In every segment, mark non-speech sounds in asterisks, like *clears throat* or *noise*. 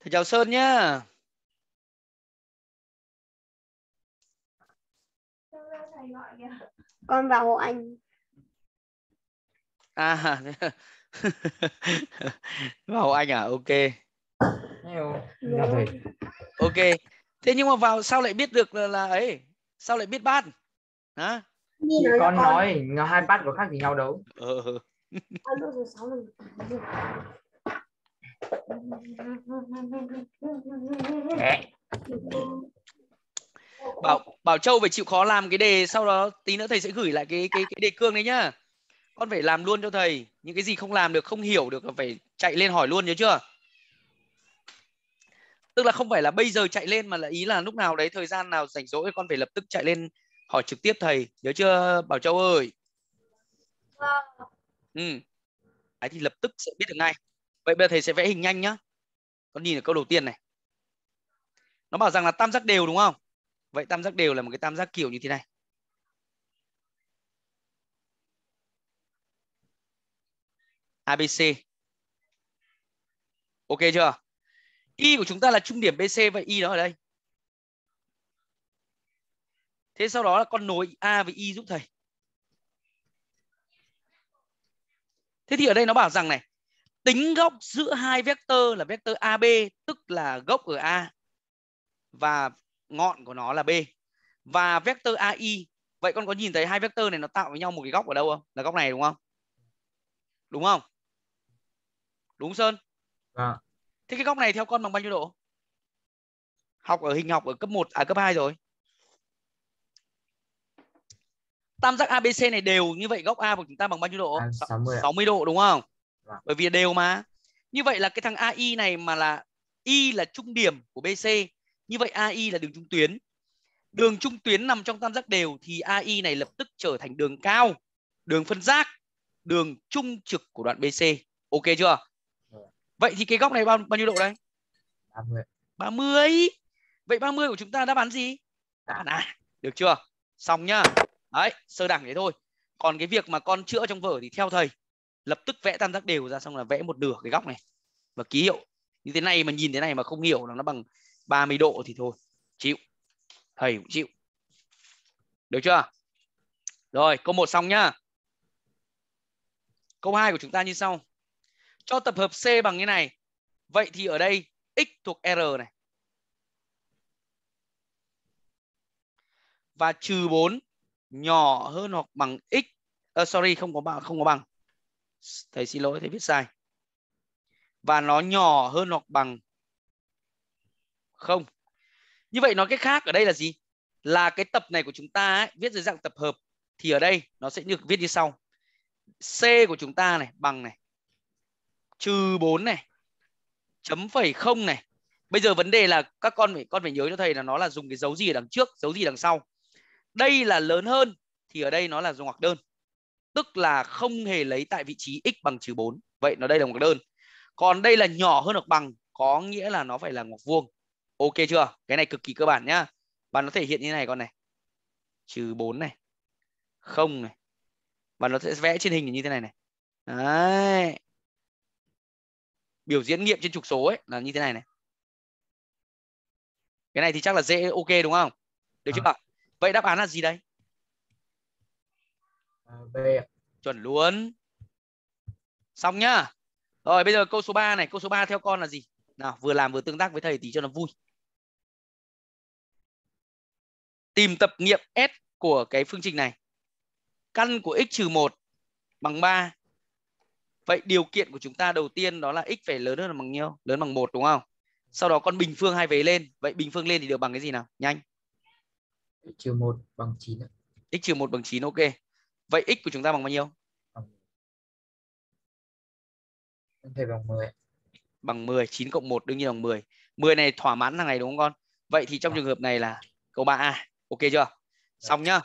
Thầy chào Sơn nhá. Con vào hộ anh. À, *laughs* vào anh à? Ok. Dạ ok. Thế nhưng mà vào sao lại biết được là, là ấy? Sao lại biết bát? Hả? con nói, con... hai bát có khác gì nhau đâu. Ừ bảo bảo châu phải chịu khó làm cái đề sau đó tí nữa thầy sẽ gửi lại cái cái cái đề cương đấy nhá con phải làm luôn cho thầy những cái gì không làm được không hiểu được là phải chạy lên hỏi luôn nhớ chưa tức là không phải là bây giờ chạy lên mà là ý là lúc nào đấy thời gian nào rảnh rỗi con phải lập tức chạy lên hỏi trực tiếp thầy nhớ chưa bảo châu ơi vâng. ừ đấy thì lập tức sẽ biết được ngay vậy bây giờ thầy sẽ vẽ hình nhanh nhá con nhìn ở câu đầu tiên này nó bảo rằng là tam giác đều đúng không vậy tam giác đều là một cái tam giác kiểu như thế này ABC ok chưa y của chúng ta là trung điểm BC vậy y nó ở đây thế sau đó là con nối A với y giúp thầy thế thì ở đây nó bảo rằng này tính góc giữa hai vector là vector AB tức là gốc ở A và ngọn của nó là B và vector AI. Vậy con có nhìn thấy hai vector này nó tạo với nhau một cái góc ở đâu không? Là góc này đúng không? Đúng không? Đúng Sơn? À. Thế cái góc này theo con bằng bao nhiêu độ? Học ở hình học ở cấp 1 à cấp 2 rồi. Tam giác ABC này đều như vậy góc A của chúng ta bằng bao nhiêu độ? À, 60, 60 độ đúng không? Vâng. bởi vì đều mà như vậy là cái thằng AI này mà là Y là trung điểm của BC như vậy AI là đường trung tuyến đường trung tuyến nằm trong tam giác đều thì AI này lập tức trở thành đường cao đường phân giác đường trung trực của đoạn BC ok chưa vâng. vậy thì cái góc này bao bao nhiêu độ đây 30 30 vậy 30 của chúng ta đã bán gì đáp án à? được chưa xong nhá đấy sơ đẳng thế thôi còn cái việc mà con chữa trong vở thì theo thầy lập tức vẽ tam giác đều ra xong là vẽ một nửa cái góc này và ký hiệu như thế này mà nhìn thế này mà không hiểu là nó bằng 30 độ thì thôi chịu thầy cũng chịu được chưa rồi câu một xong nhá câu 2 của chúng ta như sau cho tập hợp C bằng như này vậy thì ở đây x thuộc R này và trừ 4 nhỏ hơn hoặc bằng x uh, sorry không có bằng không có bằng thầy xin lỗi thầy viết sai và nó nhỏ hơn hoặc bằng không như vậy nói cách khác ở đây là gì là cái tập này của chúng ta ấy, viết dưới dạng tập hợp thì ở đây nó sẽ được viết như sau c của chúng ta này bằng này trừ 4 này chấm phẩy không này bây giờ vấn đề là các con phải con phải nhớ cho thầy là nó là dùng cái dấu gì ở đằng trước dấu gì đằng sau đây là lớn hơn thì ở đây nó là dùng hoặc đơn tức là không hề lấy tại vị trí x bằng trừ 4. Vậy nó đây là một đơn. Còn đây là nhỏ hơn hoặc bằng có nghĩa là nó phải là ngoặc vuông. Ok chưa? Cái này cực kỳ cơ bản nhá. Và nó thể hiện như này con này. Trừ 4 này. Không này. Và nó sẽ vẽ trên hình như thế này này. Đấy. Biểu diễn nghiệm trên trục số ấy là như thế này này. Cái này thì chắc là dễ ok đúng không? Được à. chưa? À. Vậy đáp án là gì đây? À, về. Chuẩn luôn. Xong nhá. Rồi bây giờ câu số 3 này, câu số 3 theo con là gì? Nào, vừa làm vừa tương tác với thầy tí cho nó vui. Tìm tập nghiệm S của cái phương trình này. Căn của x trừ 1 bằng 3. Vậy điều kiện của chúng ta đầu tiên đó là x phải lớn hơn bằng nhiêu? Lớn bằng 1 đúng không? Sau đó con bình phương hai vế lên. Vậy bình phương lên thì được bằng cái gì nào? Nhanh. x trừ 1 bằng 9 x trừ 1 bằng 9 ok vậy x của chúng ta bằng bao nhiêu thầy bằng 10 bằng 10 9 cộng 1 đương nhiên bằng 10 10 này thỏa mãn thằng này đúng không con vậy thì trong à. trường hợp này là câu 3A ok chưa dạ. xong nhá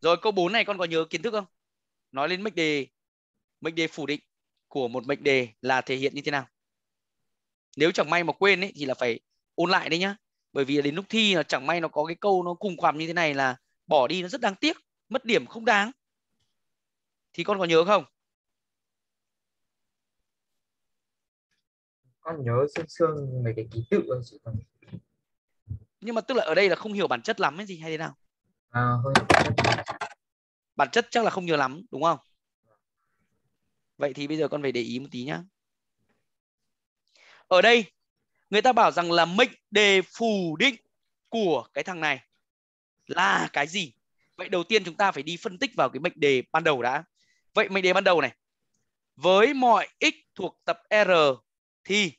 rồi câu 4 này con có nhớ kiến thức không nói lên mệnh đề mệnh đề phủ định của một mệnh đề là thể hiện như thế nào nếu chẳng may mà quên ấy, thì là phải ôn lại đấy nhá bởi vì đến lúc thi là chẳng may nó có cái câu nó cùng khoằm như thế này là bỏ đi nó rất đáng tiếc mất điểm không đáng thì con có nhớ không con nhớ xương xương mấy cái ký tự thôi chị nhưng mà tức là ở đây là không hiểu bản chất lắm cái gì hay thế nào à, hơi... bản chất chắc là không nhớ lắm đúng không vậy thì bây giờ con phải để ý một tí nhá ở đây người ta bảo rằng là mệnh đề phủ định của cái thằng này là cái gì vậy đầu tiên chúng ta phải đi phân tích vào cái mệnh đề ban đầu đã Vậy mệnh đề ban đầu này. Với mọi x thuộc tập R thì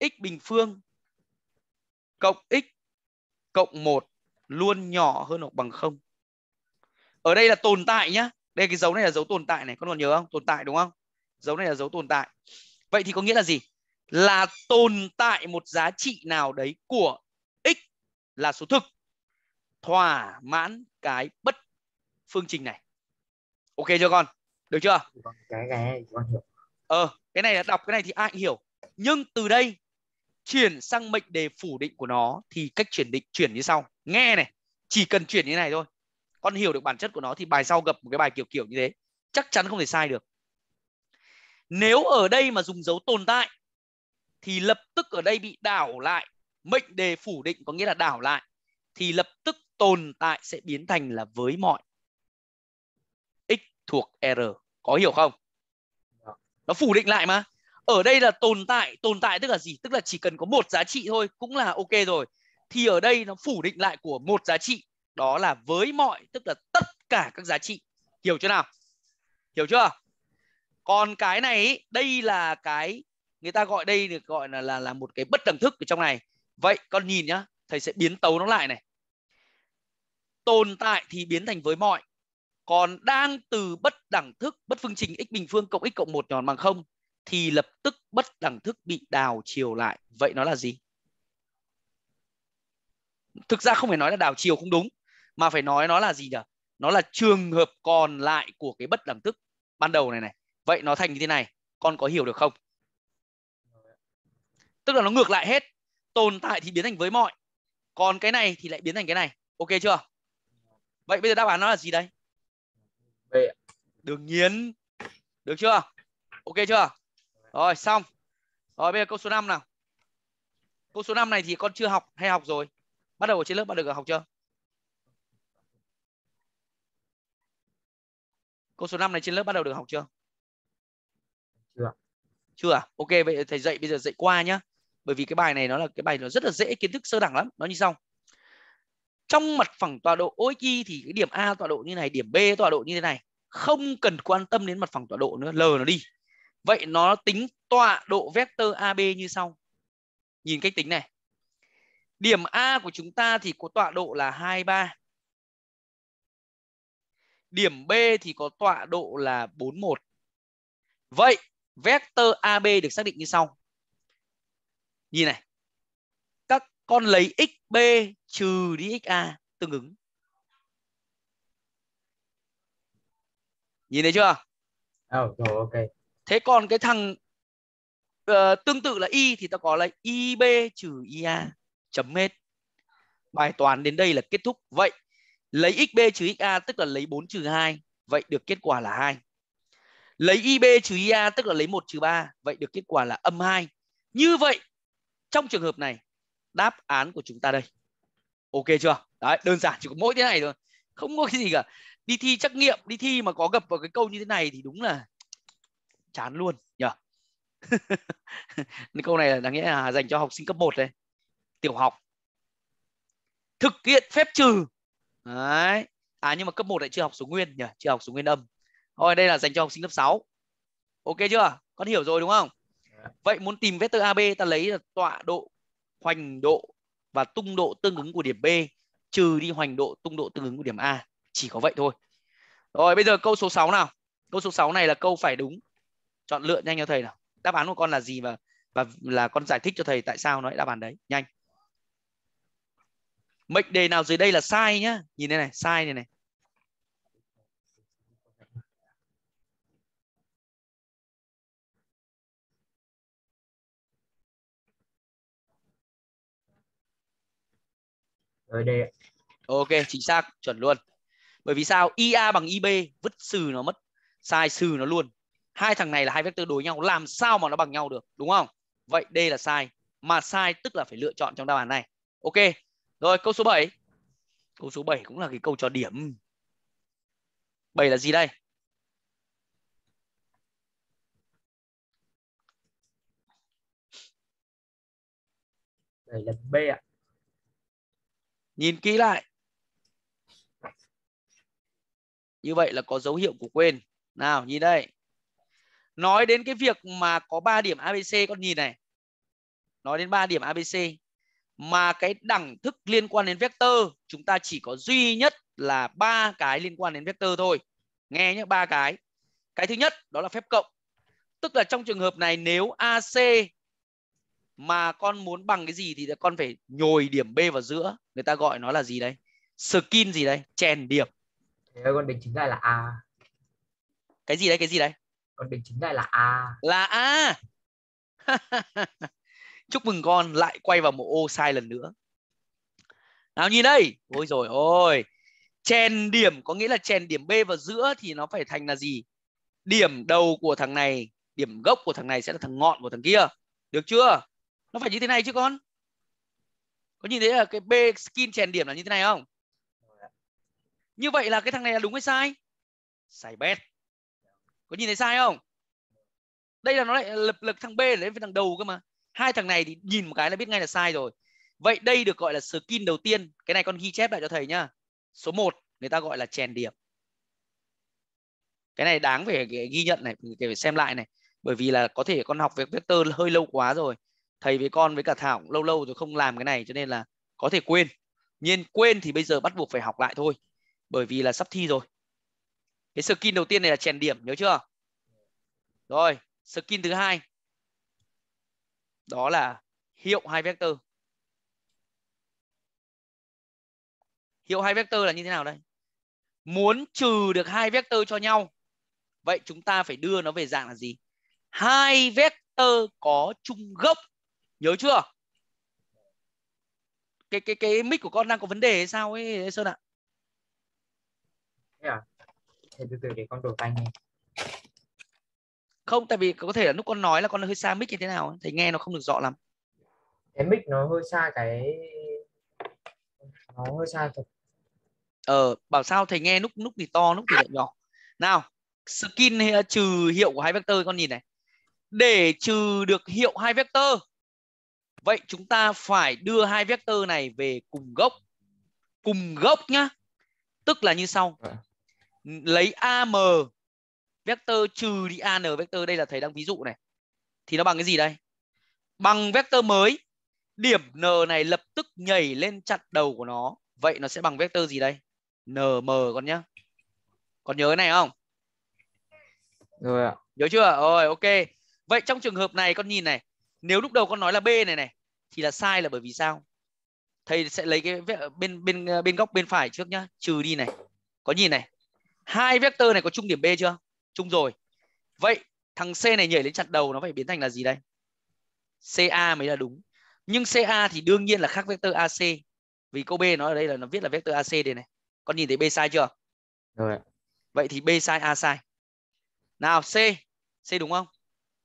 x bình phương cộng x cộng 1 luôn nhỏ hơn hoặc bằng 0. Ở đây là tồn tại nhá. Đây cái dấu này là dấu tồn tại này, con còn nhớ không? Tồn tại đúng không? Dấu này là dấu tồn tại. Vậy thì có nghĩa là gì? Là tồn tại một giá trị nào đấy của x là số thực thỏa mãn cái bất phương trình này. Ok chưa con? được chưa vâng, cái này con hiểu ờ cái này là đọc cái này thì ai hiểu nhưng từ đây chuyển sang mệnh đề phủ định của nó thì cách chuyển định chuyển như sau nghe này chỉ cần chuyển như này thôi con hiểu được bản chất của nó thì bài sau gặp một cái bài kiểu kiểu như thế chắc chắn không thể sai được nếu ở đây mà dùng dấu tồn tại thì lập tức ở đây bị đảo lại mệnh đề phủ định có nghĩa là đảo lại thì lập tức tồn tại sẽ biến thành là với mọi x thuộc r có hiểu không dạ. nó phủ định lại mà ở đây là tồn tại tồn tại tức là gì tức là chỉ cần có một giá trị thôi cũng là ok rồi thì ở đây nó phủ định lại của một giá trị đó là với mọi tức là tất cả các giá trị hiểu chưa nào hiểu chưa còn cái này đây là cái người ta gọi đây được gọi là là là một cái bất đẳng thức ở trong này vậy con nhìn nhá thầy sẽ biến tấu nó lại này tồn tại thì biến thành với mọi còn đang từ bất đẳng thức bất phương trình x bình phương cộng x cộng 1 nhỏ bằng không thì lập tức bất đẳng thức bị đào chiều lại. Vậy nó là gì? Thực ra không phải nói là đảo chiều không đúng mà phải nói nó là gì nhỉ? Nó là trường hợp còn lại của cái bất đẳng thức ban đầu này này. Vậy nó thành như thế này, con có hiểu được không? Tức là nó ngược lại hết. Tồn tại thì biến thành với mọi. Còn cái này thì lại biến thành cái này. Ok chưa? Vậy bây giờ đáp án nó là gì đây? B đương nhiên được chưa ok chưa rồi xong rồi bây giờ câu số 5 nào câu số 5 này thì con chưa học hay học rồi bắt đầu ở trên lớp bạn được học chưa câu số 5 này trên lớp bắt đầu được học chưa chưa chưa à? ok vậy thầy dạy bây giờ dạy qua nhá bởi vì cái bài này nó là cái bài nó rất là dễ kiến thức sơ đẳng lắm nó như sau trong mặt phẳng tọa độ Oxy thì cái điểm A tọa độ như này, điểm B tọa độ như thế này. Không cần quan tâm đến mặt phẳng tọa độ nữa, L nó đi. Vậy nó tính tọa độ vector AB như sau. Nhìn cách tính này. Điểm A của chúng ta thì có tọa độ là 23. Điểm B thì có tọa độ là 41. Vậy vector AB được xác định như sau. Nhìn này, con lấy xb trừ đi xa tương ứng nhìn thấy chưa oh, ok thế còn cái thằng uh, tương tự là y thì ta có là ib trừ ia chấm hết bài toán đến đây là kết thúc vậy lấy xb trừ xa tức là lấy 4 trừ 2 vậy được kết quả là 2 lấy ib trừ ia tức là lấy 1 trừ 3 vậy được kết quả là âm 2 như vậy trong trường hợp này đáp án của chúng ta đây ok chưa đấy đơn giản chỉ có mỗi thế này thôi không có cái gì cả đi thi trắc nghiệm đi thi mà có gặp vào cái câu như thế này thì đúng là chán luôn nhỉ *laughs* câu này là đáng nghĩa là dành cho học sinh cấp 1 đấy tiểu học thực hiện phép trừ đấy à nhưng mà cấp 1 lại chưa học số nguyên nhỉ chưa học số nguyên âm Thôi đây là dành cho học sinh lớp 6 ok chưa con hiểu rồi đúng không dạ. vậy muốn tìm vectơ ab ta lấy là tọa độ hoành độ và tung độ tương ứng của điểm B trừ đi hoành độ tung độ tương ứng của điểm A. Chỉ có vậy thôi. Rồi bây giờ câu số 6 nào. Câu số 6 này là câu phải đúng. Chọn lựa nhanh cho thầy nào. Đáp án của con là gì và và là con giải thích cho thầy tại sao nó lại đáp án đấy. Nhanh. Mệnh đề nào dưới đây là sai nhá. Nhìn đây này, sai này này. Rồi D. Ok, chính xác, chuẩn luôn. Bởi vì sao? IA bằng IB, vứt sừ nó mất, sai sừ nó luôn. Hai thằng này là hai vectơ đối nhau, làm sao mà nó bằng nhau được, đúng không? Vậy D là sai, mà sai tức là phải lựa chọn trong đáp án này. Ok. Rồi, câu số 7. Câu số 7 cũng là cái câu cho điểm. 7 là gì đây? Đây là B ạ nhìn kỹ lại như vậy là có dấu hiệu của quên nào nhìn đây nói đến cái việc mà có 3 điểm ABC con nhìn này nói đến 3 điểm ABC mà cái đẳng thức liên quan đến vector chúng ta chỉ có duy nhất là ba cái liên quan đến vector thôi nghe nhé ba cái cái thứ nhất đó là phép cộng tức là trong trường hợp này nếu AC mà con muốn bằng cái gì thì con phải nhồi điểm B vào giữa người ta gọi nó là gì đấy skin gì đây? chèn điểm thế con định chính ra là A cái gì đấy cái gì đấy con định chính ra là A là A *laughs* chúc mừng con lại quay vào một ô sai lần nữa nào nhìn đây ôi rồi ôi chèn điểm có nghĩa là chèn điểm B vào giữa thì nó phải thành là gì điểm đầu của thằng này điểm gốc của thằng này sẽ là thằng ngọn của thằng kia được chưa nó phải như thế này chứ con có nhìn thấy là cái b skin chèn điểm là như thế này không như vậy là cái thằng này là đúng hay sai sai bét có nhìn thấy sai không đây là nó lại lập lực thằng b lên với thằng đầu cơ mà hai thằng này thì nhìn một cái là biết ngay là sai rồi vậy đây được gọi là skin đầu tiên cái này con ghi chép lại cho thầy nhá số 1 người ta gọi là chèn điểm cái này đáng phải ghi nhận này phải xem lại này bởi vì là có thể con học về vector hơi lâu quá rồi thầy với con với cả thảo cũng lâu lâu rồi không làm cái này cho nên là có thể quên nhiên quên thì bây giờ bắt buộc phải học lại thôi bởi vì là sắp thi rồi cái skin đầu tiên này là chèn điểm nhớ chưa rồi skin thứ hai đó là hiệu hai vector hiệu hai vector là như thế nào đây muốn trừ được hai vector cho nhau vậy chúng ta phải đưa nó về dạng là gì hai vector có chung gốc nhớ chưa cái cái cái mic của con đang có vấn đề hay sao ấy sơn ạ à? à? Thế từ từ để con đổi tay nghe không tại vì có thể là lúc con nói là con hơi xa mic như thế nào thầy nghe nó không được rõ lắm cái mic nó hơi xa cái nó hơi xa thật ờ bảo sao thầy nghe lúc lúc thì to lúc thì lại nhỏ nào skin trừ hiệu của hai vector con nhìn này để trừ được hiệu hai vector Vậy chúng ta phải đưa hai vectơ này về cùng gốc. Cùng gốc nhá. Tức là như sau. Dạ. Lấy AM vectơ trừ đi AN vectơ. Đây là thầy đang ví dụ này. Thì nó bằng cái gì đây? Bằng vectơ mới. Điểm N này lập tức nhảy lên chặt đầu của nó. Vậy nó sẽ bằng vectơ gì đây? NM con nhá. Còn nhớ cái này không? Rồi ạ. Nhớ chưa? Rồi ok. Vậy trong trường hợp này con nhìn này nếu lúc đầu con nói là b này này thì là sai là bởi vì sao thầy sẽ lấy cái bên bên ờ, bên góc bên phải trước nhá trừ đi này có nhìn này hai vector này có chung điểm b chưa chung rồi vậy thằng c này nhảy lên chặt đầu nó phải biến thành là gì đây ca mới là đúng nhưng ca thì đương nhiên là khác vector ac vì câu b nó ở đây là nó viết là vector ac đây này con nhìn thấy b sai chưa rồi vậy thì b sai a sai nào c c đúng không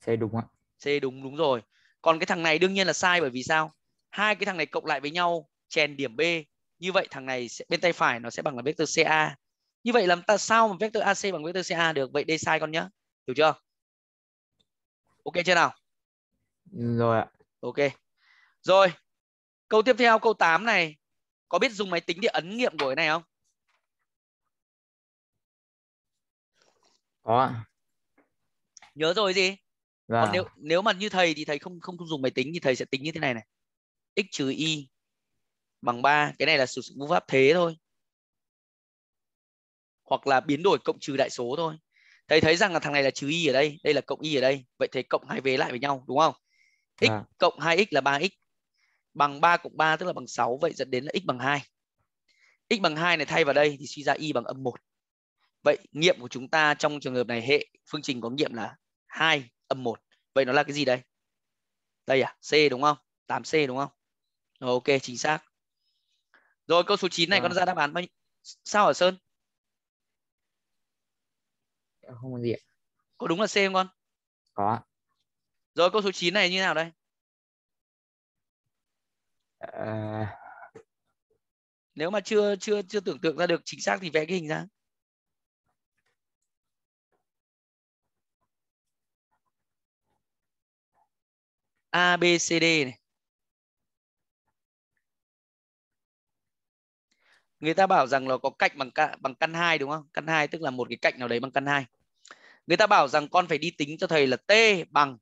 c đúng ạ c đúng đúng rồi còn cái thằng này đương nhiên là sai bởi vì sao hai cái thằng này cộng lại với nhau chèn điểm b như vậy thằng này sẽ, bên tay phải nó sẽ bằng là vector ca như vậy làm ta sao mà vector ac bằng vector ca được vậy d sai con nhá hiểu chưa ok chưa nào rồi ạ ok rồi câu tiếp theo câu 8 này có biết dùng máy tính để ấn nghiệm của cái này không có nhớ rồi gì Vâng. Còn nếu nếu mà như thầy thì thầy không không, không dùng máy tính thì thầy sẽ tính như thế này này. x trừ y bằng 3, cái này là sử dụng phương pháp thế thôi. Hoặc là biến đổi cộng trừ đại số thôi. Thầy thấy rằng là thằng này là trừ y ở đây, đây là cộng y ở đây. Vậy thế cộng hai vế lại với nhau đúng không? x à. cộng 2x là 3x bằng 3 cộng 3 tức là bằng 6 vậy dẫn đến là x bằng 2. x bằng 2 này thay vào đây thì suy ra y bằng âm 1. Vậy nghiệm của chúng ta trong trường hợp này hệ phương trình có nghiệm là 2 âm 1. Vậy nó là cái gì đây? Đây à, C đúng không? 8C đúng không? Ok, chính xác. Rồi câu số 9 này à. con vâng. ra đáp án bao nhiêu? Sao hả Sơn? Không có gì ạ. Có đúng là C không con? Có. Rồi câu số 9 này như nào đây? À... Nếu mà chưa chưa chưa tưởng tượng ra được chính xác thì vẽ cái hình ra. ABCD này. Người ta bảo rằng là có cạnh bằng căn, bằng căn 2 đúng không? Căn 2 tức là một cái cạnh nào đấy bằng căn 2. Người ta bảo rằng con phải đi tính cho thầy là T bằng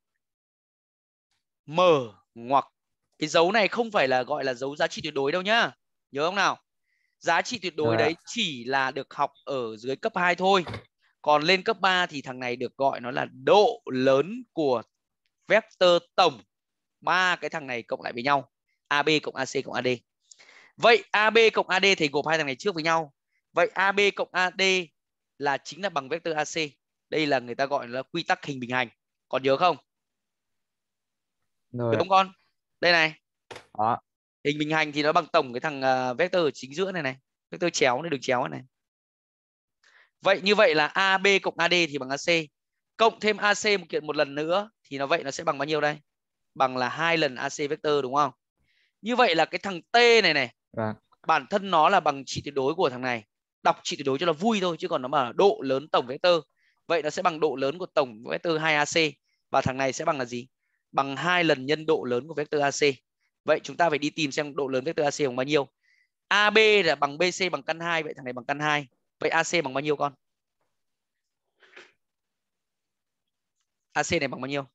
M ngoặc cái dấu này không phải là gọi là dấu giá trị tuyệt đối đâu nhá. Nhớ không nào? Giá trị tuyệt đối dạ. đấy chỉ là được học ở dưới cấp 2 thôi. Còn lên cấp 3 thì thằng này được gọi nó là độ lớn của vector tổng ba cái thằng này cộng lại với nhau AB cộng AC cộng AD vậy AB cộng AD thì gộp hai thằng này trước với nhau vậy AB cộng AD là chính là bằng vector AC đây là người ta gọi là quy tắc hình bình hành còn nhớ không Rồi. đúng con đây này Đó. hình bình hành thì nó bằng tổng cái thằng à, vector ở chính giữa này này vector chéo này đường chéo này vậy như vậy là AB cộng AD thì bằng AC cộng thêm AC một kiện một lần nữa thì nó vậy nó sẽ bằng bao nhiêu đây bằng là hai lần AC vector đúng không? Như vậy là cái thằng T này này à. bản thân nó là bằng trị tuyệt đối của thằng này. Đọc trị tuyệt đối cho nó vui thôi chứ còn nó mà độ lớn tổng vector. Vậy nó sẽ bằng độ lớn của tổng vector 2AC và thằng này sẽ bằng là gì? Bằng hai lần nhân độ lớn của vector AC. Vậy chúng ta phải đi tìm xem độ lớn vector AC bằng bao nhiêu. AB là bằng BC bằng căn 2 vậy thằng này bằng căn 2. Vậy AC bằng bao nhiêu con? AC này bằng bao nhiêu?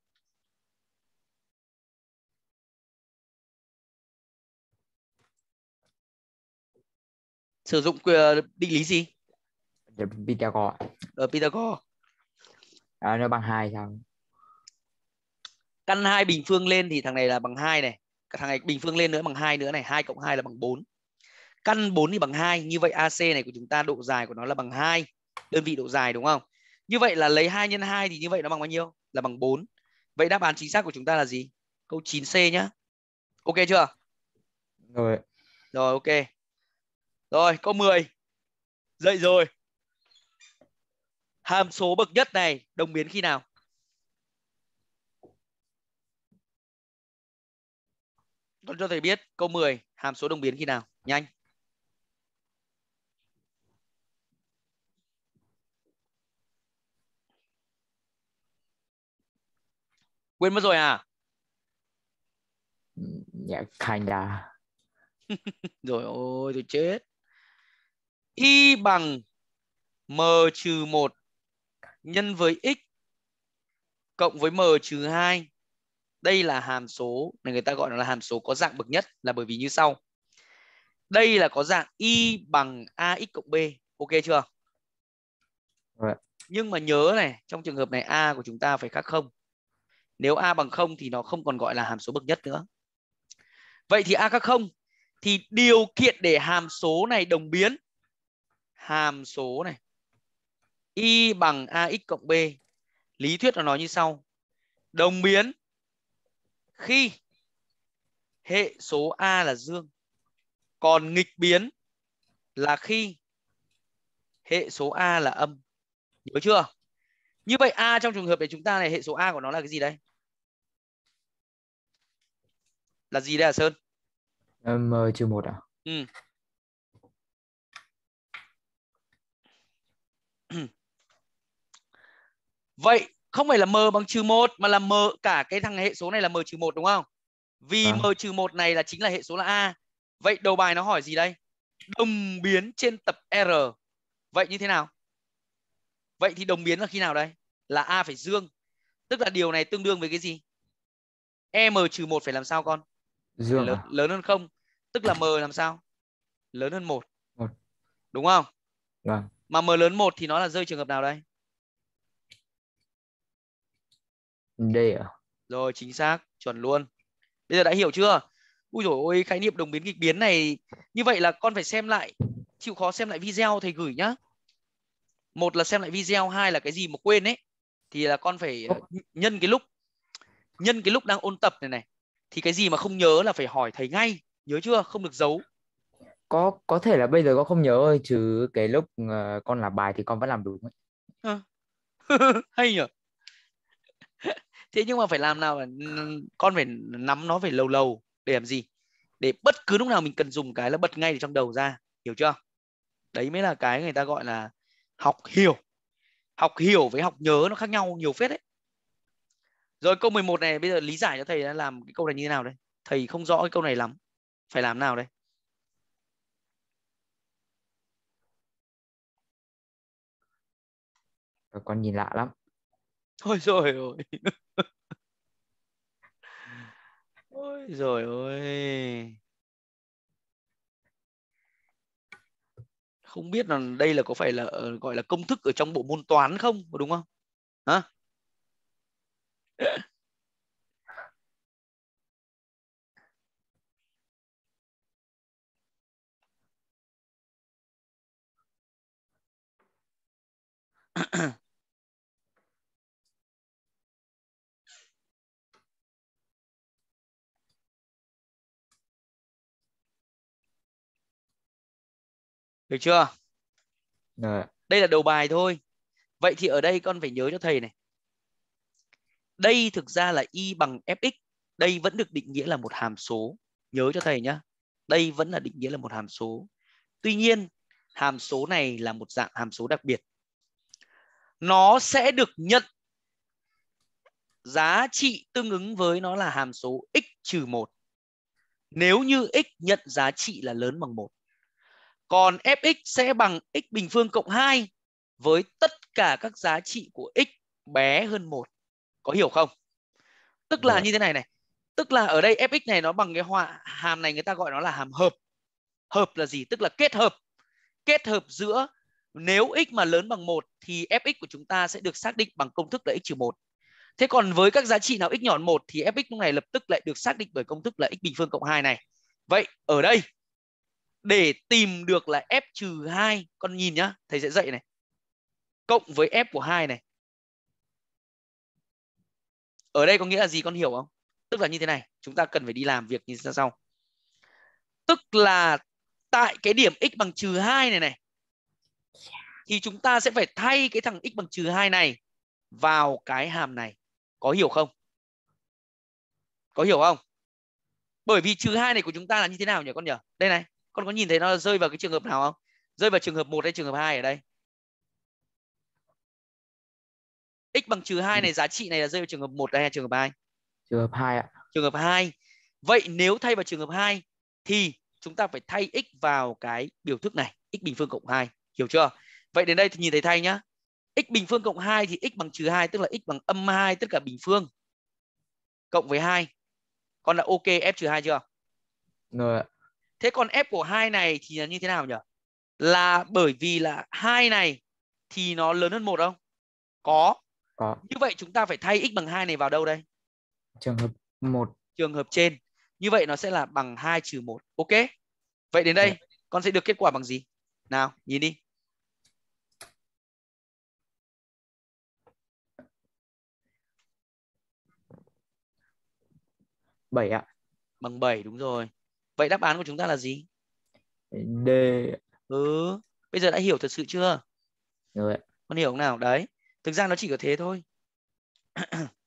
sử dụng ờ, định lý gì Pythagore ở ờ, Pythagore à, nó bằng hai sao căn hai bình phương lên thì thằng này là bằng hai này thằng này bình phương lên nữa bằng hai nữa này hai cộng hai là bằng bốn căn 4 thì bằng 2 như vậy AC này của chúng ta độ dài của nó là bằng 2 đơn vị độ dài đúng không như vậy là lấy 2 nhân 2 thì như vậy nó bằng bao nhiêu là bằng 4 vậy đáp án chính xác của chúng ta là gì câu 9C nhá ok chưa rồi rồi ok rồi, câu 10. Dậy rồi. Hàm số bậc nhất này đồng biến khi nào? Con cho thầy biết câu 10 hàm số đồng biến khi nào? Nhanh. Quên mất rồi à? Dạ, yeah, kinda. *laughs* rồi ôi, tôi chết y bằng m trừ 1 nhân với x cộng với m trừ 2. Đây là hàm số này người ta gọi là hàm số có dạng bậc nhất là bởi vì như sau. Đây là có dạng y bằng ax cộng b. Ok chưa? Right. Nhưng mà nhớ này, trong trường hợp này a của chúng ta phải khác không. Nếu a bằng 0 thì nó không còn gọi là hàm số bậc nhất nữa. Vậy thì a khác 0 thì điều kiện để hàm số này đồng biến hàm số này y bằng ax cộng b lý thuyết nó nói như sau đồng biến khi hệ số a là dương còn nghịch biến là khi hệ số a là âm nhớ chưa như vậy a trong trường hợp này chúng ta này hệ số a của nó là cái gì đây là gì đây à sơn m ờ, trừ một à ừ Vậy không phải là m bằng trừ 1 mà là m cả cái thằng hệ số này là m trừ 1 đúng không? Vì à. m trừ 1 này là chính là hệ số là a. Vậy đầu bài nó hỏi gì đây? Đồng biến trên tập R. Vậy như thế nào? Vậy thì đồng biến là khi nào đây? Là a phải dương. Tức là điều này tương đương với cái gì? E m trừ 1 phải làm sao con? Dương lớn, à? lớn hơn không? Tức là m làm sao? Lớn hơn 1. 1. Đúng không? Vâng. Mà m lớn 1 thì nó là rơi trường hợp nào đây? D ừ, à? Rồi chính xác, chuẩn luôn. Bây giờ đã hiểu chưa? Ui dồi ôi, khái niệm đồng biến nghịch biến này như vậy là con phải xem lại, chịu khó xem lại video thầy gửi nhá. Một là xem lại video, hai là cái gì mà quên ấy thì là con phải ờ, nhân cái lúc nhân cái lúc đang ôn tập này này thì cái gì mà không nhớ là phải hỏi thầy ngay, nhớ chưa? Không được giấu. Có có thể là bây giờ con không nhớ thôi chứ cái lúc ờ, con làm bài thì con vẫn làm đúng ấy. À. *laughs* hay nhỉ? thế nhưng mà phải làm nào là ừ, con phải nắm nó phải lâu lâu để làm gì để bất cứ lúc nào mình cần dùng cái là bật ngay trong đầu ra hiểu chưa đấy mới là cái người ta gọi là học hiểu học hiểu với học nhớ nó khác nhau nhiều phết đấy rồi câu 11 này bây giờ lý giải cho thầy đã làm cái câu này như thế nào đây thầy không rõ cái câu này lắm phải làm nào đây con nhìn lạ lắm thôi rồi rồi ôi rồi ôi không biết là đây là có phải là ờ, gọi là công thức ở trong bộ môn toán không đúng không hả *clears throat* được chưa Đấy. đây là đầu bài thôi vậy thì ở đây con phải nhớ cho thầy này đây thực ra là y bằng fx đây vẫn được định nghĩa là một hàm số nhớ cho thầy nhá đây vẫn là định nghĩa là một hàm số tuy nhiên hàm số này là một dạng hàm số đặc biệt nó sẽ được nhận giá trị tương ứng với nó là hàm số x trừ 1 nếu như x nhận giá trị là lớn bằng 1. Còn fx sẽ bằng x bình phương cộng 2 với tất cả các giá trị của x bé hơn 1. Có hiểu không? Tức là dạ. như thế này này. Tức là ở đây fx này nó bằng cái họa hàm này người ta gọi nó là hàm hợp. Hợp là gì? Tức là kết hợp. Kết hợp giữa nếu x mà lớn bằng 1 thì fx của chúng ta sẽ được xác định bằng công thức là x trừ 1. Thế còn với các giá trị nào x nhỏ hơn 1 thì fx lúc này lập tức lại được xác định bởi công thức là x bình phương cộng 2 này. Vậy ở đây để tìm được là f trừ 2 con nhìn nhá thầy sẽ dạy này cộng với f của 2 này ở đây có nghĩa là gì con hiểu không tức là như thế này chúng ta cần phải đi làm việc như thế sau tức là tại cái điểm x bằng trừ 2 này này thì chúng ta sẽ phải thay cái thằng x bằng trừ 2 này vào cái hàm này có hiểu không có hiểu không bởi vì trừ 2 này của chúng ta là như thế nào nhỉ con nhỉ đây này con có nhìn thấy nó rơi vào cái trường hợp nào không rơi vào trường hợp 1 hay trường hợp 2 ở đây x bằng trừ 2 ừ. này giá trị này là rơi vào trường hợp 1 hay trường hợp 2 trường hợp 2 ạ trường hợp 2 vậy nếu thay vào trường hợp 2 thì chúng ta phải thay x vào cái biểu thức này x bình phương cộng 2 hiểu chưa vậy đến đây thì nhìn thấy thay nhá x bình phương cộng 2 thì x bằng trừ 2 tức là x bằng âm 2 tất cả bình phương cộng với 2 con là ok f trừ 2 chưa rồi ạ thế còn f của hai này thì là như thế nào nhỉ là bởi vì là hai này thì nó lớn hơn một không có có như vậy chúng ta phải thay x bằng hai này vào đâu đây trường hợp một trường hợp trên như vậy nó sẽ là bằng 2 trừ 1 ok vậy đến đây dạ. con sẽ được kết quả bằng gì nào nhìn đi bảy ạ bằng 7 đúng rồi vậy đáp án của chúng ta là gì d ừ bây giờ đã hiểu thật sự chưa rồi con hiểu không nào đấy thực ra nó chỉ có thế thôi *clears throat*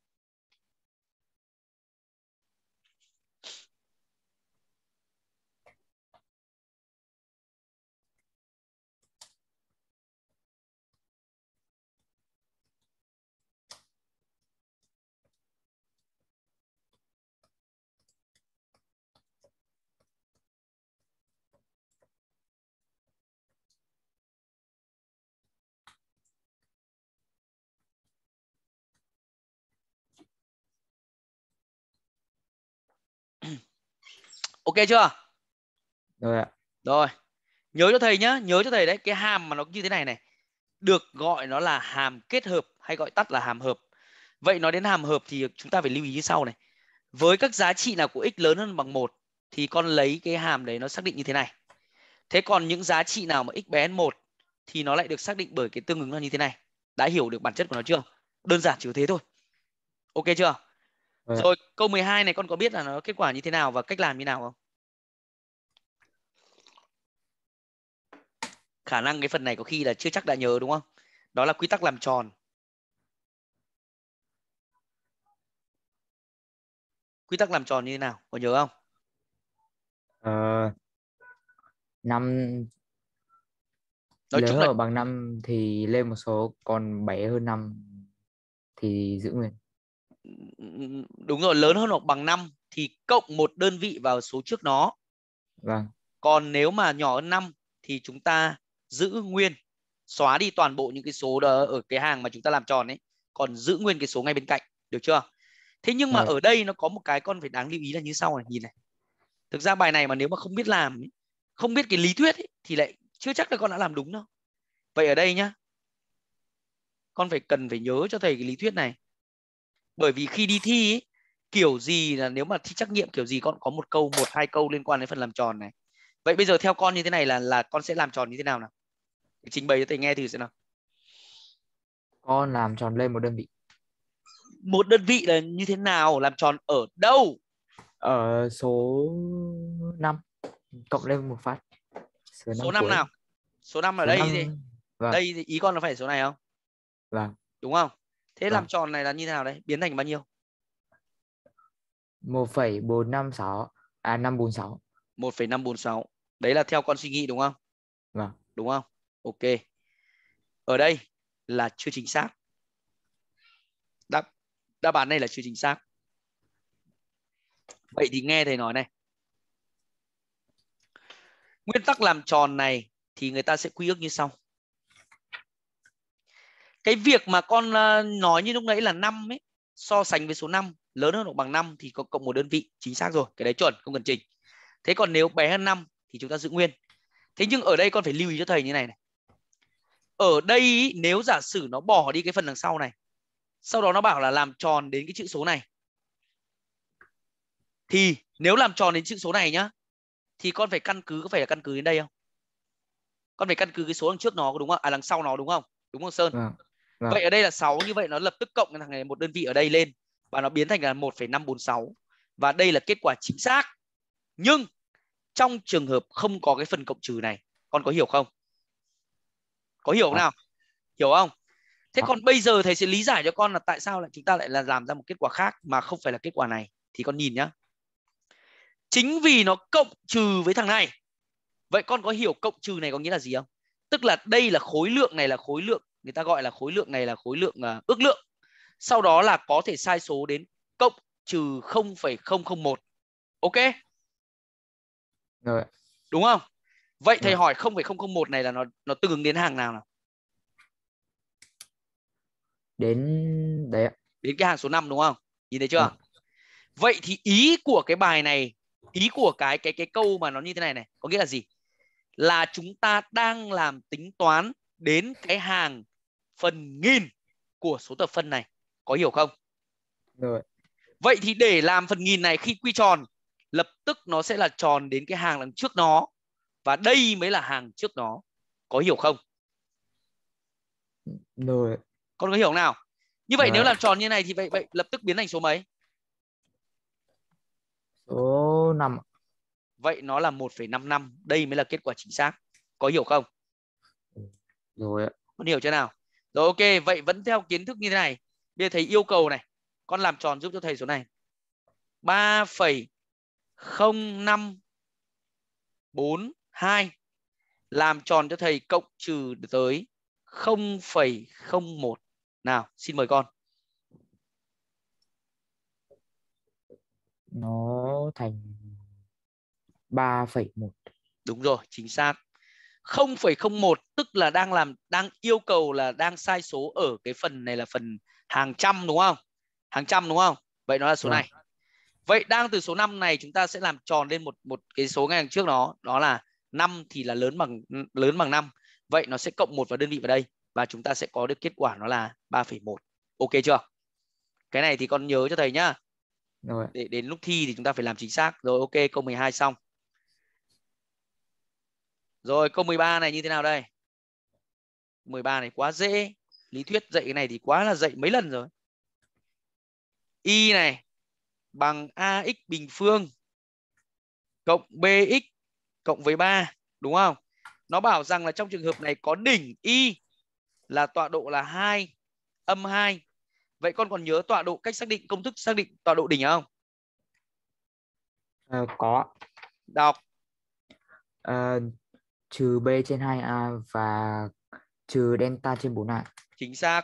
ok chưa rồi ạ rồi nhớ cho thầy nhá nhớ cho thầy đấy cái hàm mà nó như thế này này được gọi nó là hàm kết hợp hay gọi tắt là hàm hợp vậy nói đến hàm hợp thì chúng ta phải lưu ý như sau này với các giá trị nào của x lớn hơn bằng một thì con lấy cái hàm đấy nó xác định như thế này thế còn những giá trị nào mà x bé hơn một thì nó lại được xác định bởi cái tương ứng là như thế này đã hiểu được bản chất của nó chưa đơn giản chỉ thế thôi ok chưa Ờ. Rồi câu 12 này con có biết là nó kết quả như thế nào và cách làm như nào không? Khả năng cái phần này có khi là chưa chắc đã nhớ đúng không? Đó là quy tắc làm tròn. Quy tắc làm tròn như thế nào? Có nhớ không? Ờ, năm Nói lớn hơn là... bằng năm thì lên một số còn 7 hơn năm thì giữ nguyên đúng rồi lớn hơn hoặc bằng 5 thì cộng một đơn vị vào số trước nó. Vâng. Còn nếu mà nhỏ hơn 5 thì chúng ta giữ nguyên xóa đi toàn bộ những cái số đó ở cái hàng mà chúng ta làm tròn ấy, còn giữ nguyên cái số ngay bên cạnh, được chưa? Thế nhưng mà à. ở đây nó có một cái con phải đáng lưu ý là như sau này, nhìn này. Thực ra bài này mà nếu mà không biết làm ấy, không biết cái lý thuyết ấy, thì lại chưa chắc là con đã làm đúng đâu. Vậy ở đây nhá. Con phải cần phải nhớ cho thầy cái lý thuyết này bởi vì khi đi thi ấy, kiểu gì là nếu mà thi trắc nghiệm kiểu gì con có một câu một hai câu liên quan đến phần làm tròn này vậy bây giờ theo con như thế này là là con sẽ làm tròn như thế nào nào để trình bày cho thầy nghe thử sẽ nào con làm tròn lên một đơn vị một đơn vị là như thế nào làm tròn ở đâu ở số 5 cộng lên một phát số 5, số 5 nào số 5 ở số đây 5... gì vâng. đây ý con là phải số này không vâng đúng không thế vâng. làm tròn này là như thế nào đấy biến thành bao nhiêu 1,456 à 546 1,546 đấy là theo con suy nghĩ đúng không vâng đúng không ok ở đây là chưa chính xác đáp đáp án này là chưa chính xác vậy thì nghe thầy nói này nguyên tắc làm tròn này thì người ta sẽ quy ước như sau cái việc mà con ờ, nói như lúc nãy là năm ấy so sánh với số 5 lớn hơn hoặc bằng 5 thì có cộng một đơn vị chính xác rồi cái đấy chuẩn không cần chỉnh thế còn nếu bé hơn 5 thì chúng ta giữ nguyên thế nhưng ở đây con phải lưu ý cho thầy như này này ở đây nếu giả sử nó bỏ đi cái phần đằng sau này sau đó nó bảo là làm tròn đến cái chữ số này thì nếu làm tròn đến chữ số này nhá thì con phải căn cứ có phải là căn cứ đến đây không con phải căn cứ cái số đằng trước nó đúng không à đằng sau nó đúng không đúng không sơn à à. vậy ở đây là 6 như vậy nó lập tức cộng cái thằng này một đơn vị ở đây lên và nó biến thành là 1,546 và đây là kết quả chính xác nhưng trong trường hợp không có cái phần cộng trừ này con có hiểu không có hiểu không vâng. nào hiểu không thế vâng. còn bây giờ thầy sẽ lý giải cho con là tại sao lại chúng ta lại là làm ra một kết quả khác mà không phải là kết quả này thì con nhìn nhá chính vì nó cộng trừ với thằng này vậy con có hiểu cộng trừ này có nghĩa là gì không tức là đây là khối lượng này là khối lượng người ta gọi là khối lượng này là khối lượng uh, ước lượng sau đó là có thể sai số đến cộng trừ 0,001 ok rồi. đúng không vậy thầy rồi. hỏi 0,001 này là nó nó tương ứng đến hàng nào nào đến đấy đến cái hàng số 5 đúng không nhìn thấy chưa ừ. vậy thì ý của cái bài này ý của cái cái cái câu mà nó như thế này này có nghĩa là gì là chúng ta đang làm tính toán đến cái hàng phần nghìn của số tập phân này có hiểu không rồi vậy thì để làm phần nghìn này khi quy tròn lập tức nó sẽ là tròn đến cái hàng đằng trước nó và đây mới là hàng trước nó có hiểu không rồi con có hiểu nào như vậy rồi. nếu làm tròn như này thì vậy vậy lập tức biến thành số mấy số 5 vậy nó là 1,55 đây mới là kết quả chính xác có hiểu không rồi ạ con hiểu chưa nào rồi ok, vậy vẫn theo kiến thức như thế này. Bây giờ thầy yêu cầu này, con làm tròn giúp cho thầy số này. 3,0542 làm tròn cho thầy cộng trừ tới 0,01. Nào, xin mời con. Nó thành 3,1. Đúng rồi, chính xác. 0,01 tức là đang làm đang yêu cầu là đang sai số ở cái phần này là phần hàng trăm đúng không? Hàng trăm đúng không? Vậy nó là số vâng. này. Vậy đang từ số 5 này chúng ta sẽ làm tròn lên một một cái số ngay đằng trước nó, đó là 5 thì là lớn bằng lớn bằng 5. Vậy nó sẽ cộng một vào đơn vị vào đây và chúng ta sẽ có được kết quả nó là 3,1. Ok chưa? Cái này thì con nhớ cho thầy nhá. Rồi. Để đến lúc thi thì chúng ta phải làm chính xác. Rồi ok câu 12 xong. Rồi câu 13 này như thế nào đây? 13 này quá dễ. Lý thuyết dạy cái này thì quá là dạy mấy lần rồi. Y này bằng AX bình phương cộng BX cộng với 3, đúng không? Nó bảo rằng là trong trường hợp này có đỉnh Y là tọa độ là 2 âm 2. Vậy con còn nhớ tọa độ cách xác định công thức xác định tọa độ đỉnh không? À, có. Đọc. À, trừ b trên 2a và trừ delta trên 4a. Chính xác.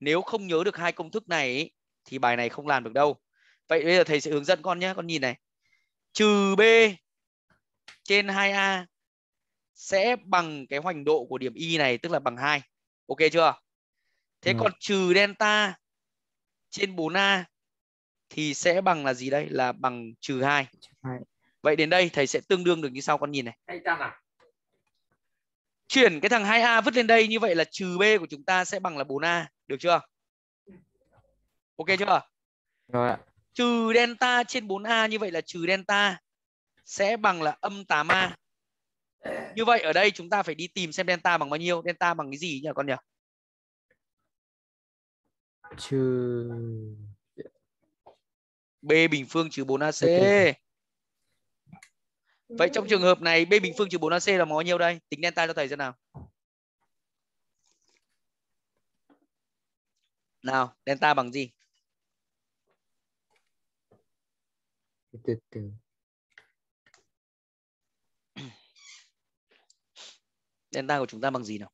Nếu không nhớ được hai công thức này thì bài này không làm được đâu. Vậy bây giờ thầy sẽ hướng dẫn con nhé. Con nhìn này. Trừ b trên 2a sẽ bằng cái hoành độ của điểm y này tức là bằng 2. Ok chưa? Thế ừ. còn trừ delta trên 4a thì sẽ bằng là gì đây? Là bằng trừ 2. 2. Vậy đến đây thầy sẽ tương đương được như sau con nhìn này. Delta nào? chuyển cái thằng 2A vứt lên đây như vậy là trừ B của chúng ta sẽ bằng là 4A. Được chưa? Ok vâng. chưa? Rồi ạ. Trừ delta trên 4A như vậy là trừ delta sẽ bằng là âm 8A. Như vậy ở đây chúng ta phải đi tìm xem delta bằng bao nhiêu. Delta bằng cái gì nhỉ con nhỉ? Trừ B bình phương trừ 4AC. Okay. Vậy trong trường hợp này B bình phương trừ 4AC là bằng bao nhiêu đây? Tính delta cho thầy xem nào. Nào, delta bằng gì? Từ từ. Delta của chúng ta bằng gì nào?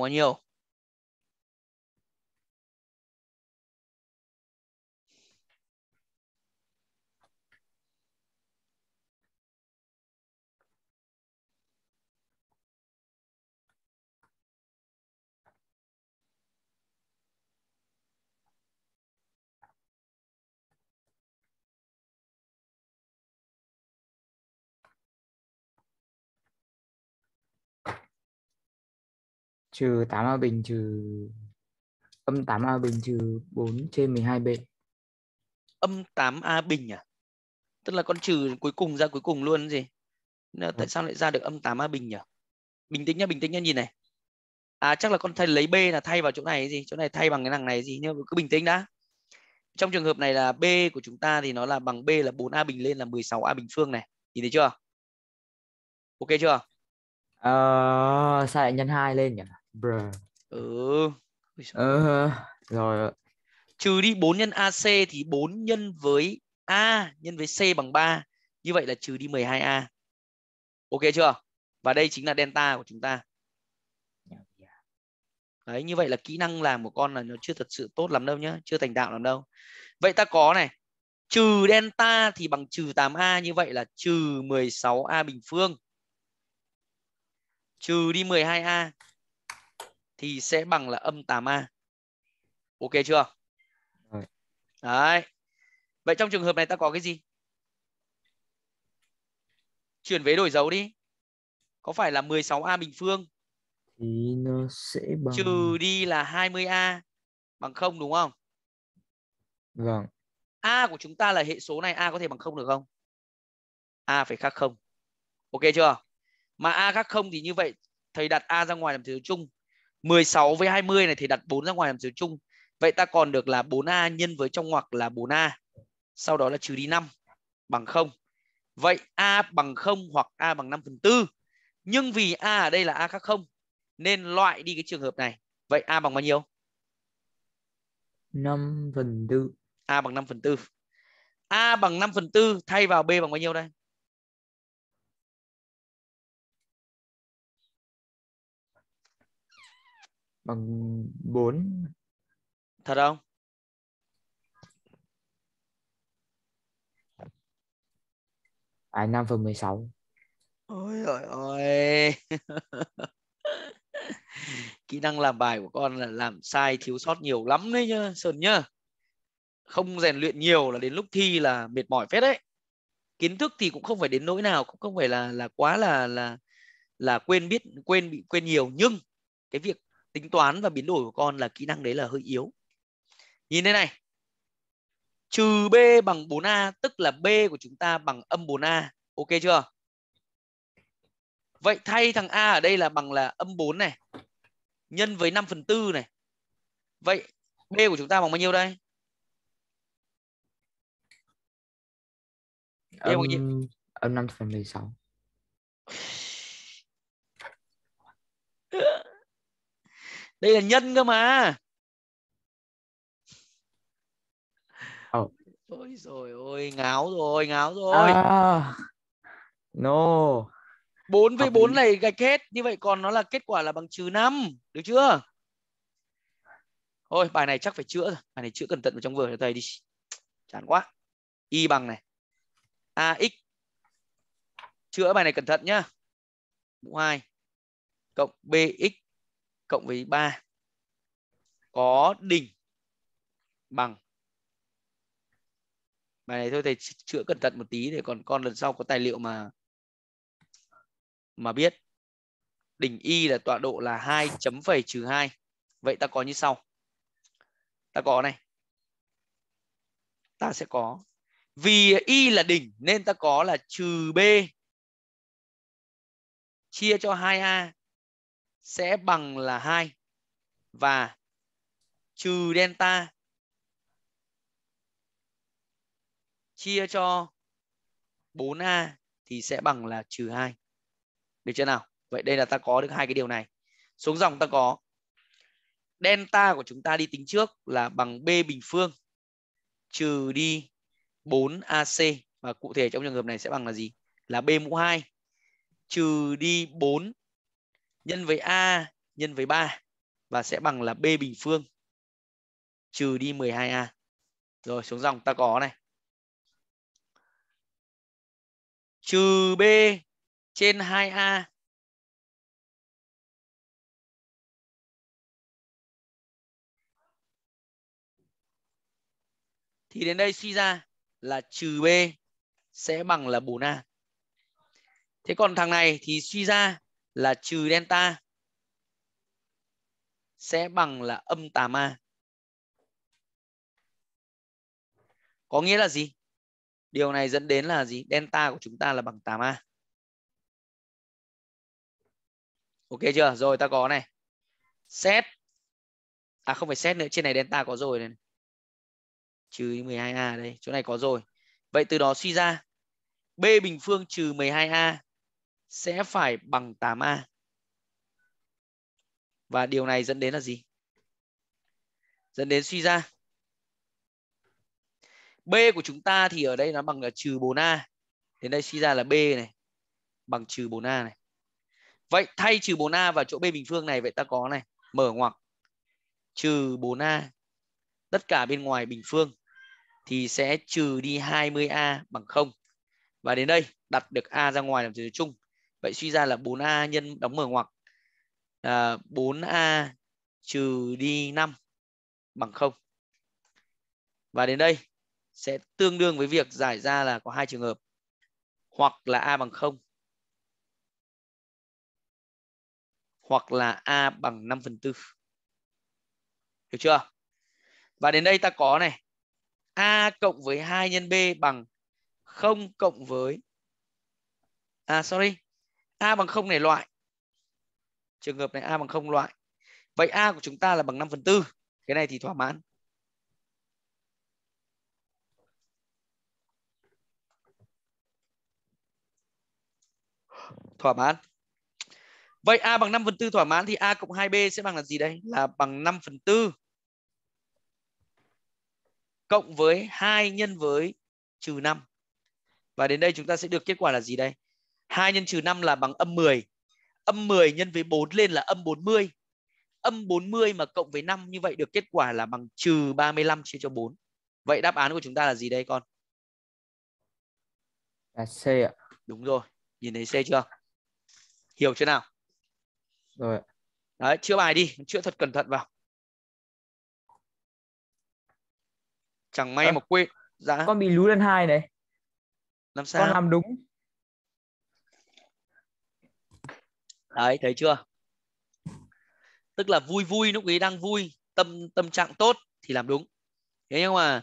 Mình bao trừ 8A bình trừ âm 8A bình trừ 4 trên 12B. Âm 8A bình à? Tức là con trừ cuối cùng ra cuối cùng luôn gì? Nên tại vâng. sao lại ra được âm 8A bình nhỉ? Bình tĩnh nhá, bình tĩnh nhá, nhìn này. À chắc là con thay lấy B là thay vào chỗ này gì? Chỗ này thay bằng cái thằng này gì? Nhưng cứ bình tĩnh đã. Trong trường hợp này là B của chúng ta thì nó là bằng B là 4A bình lên là 16A bình phương này. Nhìn thấy chưa? Ok chưa? Ờ, sao lại nhân 2 lên nhỉ? Bruh. Ừ. Ờ, rồi. Trừ đi 4 nhân AC thì 4 nhân với A nhân với C bằng 3. Như vậy là trừ đi 12A. Ok chưa? Và đây chính là delta của chúng ta. Đấy, như vậy là kỹ năng làm của con là nó chưa thật sự tốt lắm đâu nhá, chưa thành đạo lắm đâu. Vậy ta có này, trừ delta thì bằng trừ 8A như vậy là trừ 16A bình phương. Trừ đi 12A thì sẽ bằng là âm 8A. Ok chưa? Đấy. Vậy trong trường hợp này ta có cái gì? Chuyển vế đổi dấu đi. Có phải là 16A bình phương? Thì nó sẽ bằng... Trừ đi là 20A bằng 0 đúng không? Vâng. A của chúng ta là hệ số này A có thể bằng 0 được không? A phải khác 0. Ok chưa? Mà A khác 0 thì như vậy thầy đặt A ra ngoài làm thừa chung 16 với 20 này thì đặt 4 ra ngoài làm dấu chung. Vậy ta còn được là 4A nhân với trong ngoặc là 4A. Sau đó là trừ đi 5 bằng 0. Vậy A bằng 0 hoặc A bằng 5 phần 4. Nhưng vì A ở đây là A khác 0 nên loại đi cái trường hợp này. Vậy A bằng bao nhiêu? 5 phần 4. A bằng 5 phần 4. A bằng 5 phần 4 thay vào B bằng bao nhiêu đây? bằng 4 thật không à 5 phần 16 ôi trời ơi *laughs* kỹ năng làm bài của con là làm sai thiếu sót nhiều lắm đấy nhá sơn nhá không rèn luyện nhiều là đến lúc thi là mệt mỏi phết đấy kiến thức thì cũng không phải đến nỗi nào cũng không phải là là quá là là là quên biết quên bị quên nhiều nhưng cái việc tính toán và biến đổi của con là kỹ năng đấy là hơi yếu nhìn thế này trừ b bằng 4a tức là b của chúng ta bằng âm 4a ok chưa vậy thay thằng a ở đây là bằng là âm 4 này nhân với 5 phần 4 này vậy b của chúng ta bằng bao nhiêu đây b âm, âm 5 phần 16 *laughs* đây là nhân cơ mà oh. ôi rồi ôi ngáo rồi ngáo rồi ah. no bốn với bốn này gạch hết như vậy còn nó là kết quả là bằng trừ 5 được chưa thôi bài này chắc phải chữa rồi bài này chữa cẩn thận vào trong vừa cho thầy đi chán quá y bằng này ax chữa bài này cẩn thận nhá mũ 2 cộng bx cộng với 3 có đỉnh bằng bài này thôi thầy chữa cẩn thận một tí để còn con lần sau có tài liệu mà mà biết đỉnh y là tọa độ là 2 chấm phẩy trừ 2 vậy ta có như sau ta có này ta sẽ có vì y là đỉnh nên ta có là trừ b chia cho 2a sẽ bằng là 2 và trừ delta chia cho 4A thì sẽ bằng là trừ 2. Được chưa nào? Vậy đây là ta có được hai cái điều này. Xuống dòng ta có delta của chúng ta đi tính trước là bằng B bình phương trừ đi 4AC và cụ thể trong trường hợp này sẽ bằng là gì? Là B mũ 2 trừ đi 4 nhân với A nhân với 3 và sẽ bằng là B bình phương trừ đi 12A. Rồi xuống dòng ta có này. Trừ B trên 2A thì đến đây suy ra là trừ B sẽ bằng là 4A. Thế còn thằng này thì suy ra là trừ delta sẽ bằng là âm 8 A. Có nghĩa là gì? Điều này dẫn đến là gì? Delta của chúng ta là bằng 8A. Ok chưa? Rồi ta có này. Xét. À không phải xét nữa. Trên này delta có rồi này. Trừ 12A đây. Chỗ này có rồi. Vậy từ đó suy ra. B bình phương trừ 12A sẽ phải bằng 8A. Và điều này dẫn đến là gì? Dẫn đến suy ra. B của chúng ta thì ở đây nó bằng là trừ 4A. Đến đây suy ra là B này. Bằng trừ 4A này. Vậy thay trừ 4A vào chỗ B bình phương này. Vậy ta có này. Mở ngoặc. Trừ 4A. Tất cả bên ngoài bình phương. Thì sẽ trừ đi 20A bằng 0. Và đến đây đặt được A ra ngoài làm trừ chung vậy suy ra là 4a nhân đóng mở ngoặc à, 4a trừ đi 5 bằng 0 và đến đây sẽ tương đương với việc giải ra là có hai trường hợp hoặc là a bằng 0 hoặc là a bằng 5 phần 4. Hiểu chưa? Và đến đây ta có này. a cộng với 2 nhân b bằng 0 cộng với à sorry, a bằng 0 này loại trường hợp này a bằng 0 loại vậy a của chúng ta là bằng 5 phần tư cái này thì thỏa mãn thỏa mãn Vậy A bằng 5 phần 4 thỏa mãn thì A cộng 2B sẽ bằng là gì đây? Là bằng 5 phần 4 cộng với 2 nhân với trừ 5. Và đến đây chúng ta sẽ được kết quả là gì đây? 2 nhân trừ 5 là bằng âm 10. Âm 10 nhân với 4 lên là âm 40. Âm 40 mà cộng với 5 như vậy được kết quả là bằng trừ 35 chia cho 4. Vậy đáp án của chúng ta là gì đây con? Là C ạ. Đúng rồi. Nhìn thấy C chưa? Hiểu chưa nào? Rồi. Đấy, chữa bài đi, chữa thật cẩn thận vào. Chẳng may à, mà quên. Dạ. Con bị lú lần hai này. Làm sao? Con làm đúng đấy thấy chưa tức là vui vui lúc ấy đang vui tâm tâm trạng tốt thì làm đúng thế nhưng mà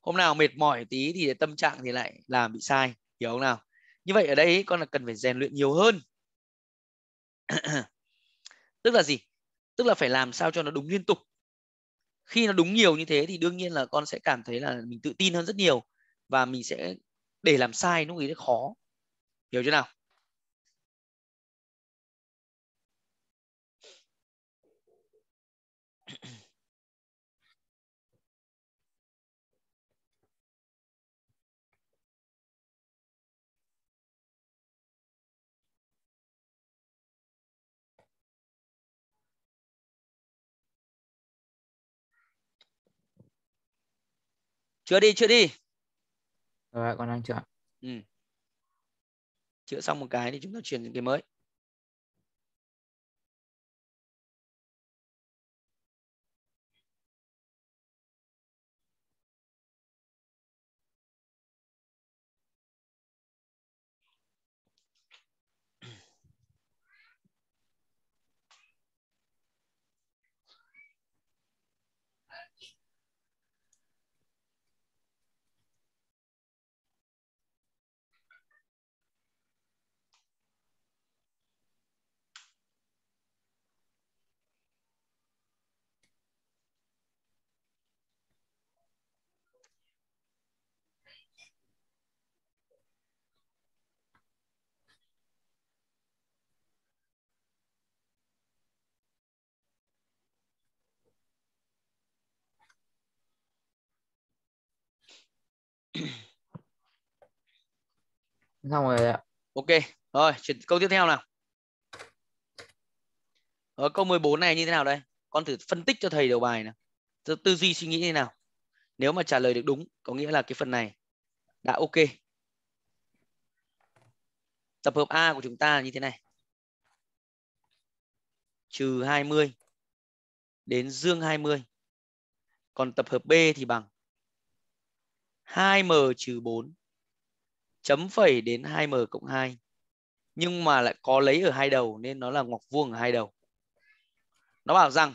hôm nào mệt mỏi tí thì tâm trạng thì lại làm bị sai hiểu không nào như vậy ở đây con là cần phải rèn luyện nhiều hơn *clears throat* tức là gì tức là phải làm sao cho nó đúng liên tục khi nó đúng nhiều như thế thì đương nhiên là con sẽ cảm thấy là mình tự tin hơn rất nhiều và mình sẽ để làm sai lúc ấy khó hiểu chưa nào chưa đi chưa đi rồi con đang chữa ừ. chữa xong một cái thì chúng ta chuyển những cái mới xong rồi ạ ok rồi chuyển câu tiếp theo nào ở ờ, câu 14 này như thế nào đây con thử phân tích cho thầy đầu bài nào tư, duy suy nghĩ như thế nào nếu mà trả lời được đúng có nghĩa là cái phần này đã ok tập hợp A của chúng ta như thế này trừ 20 đến dương 20 còn tập hợp B thì bằng 2m trừ 4 chấm phẩy đến 2m cộng 2 nhưng mà lại có lấy ở hai đầu nên nó là ngoặc vuông ở hai đầu. Nó bảo rằng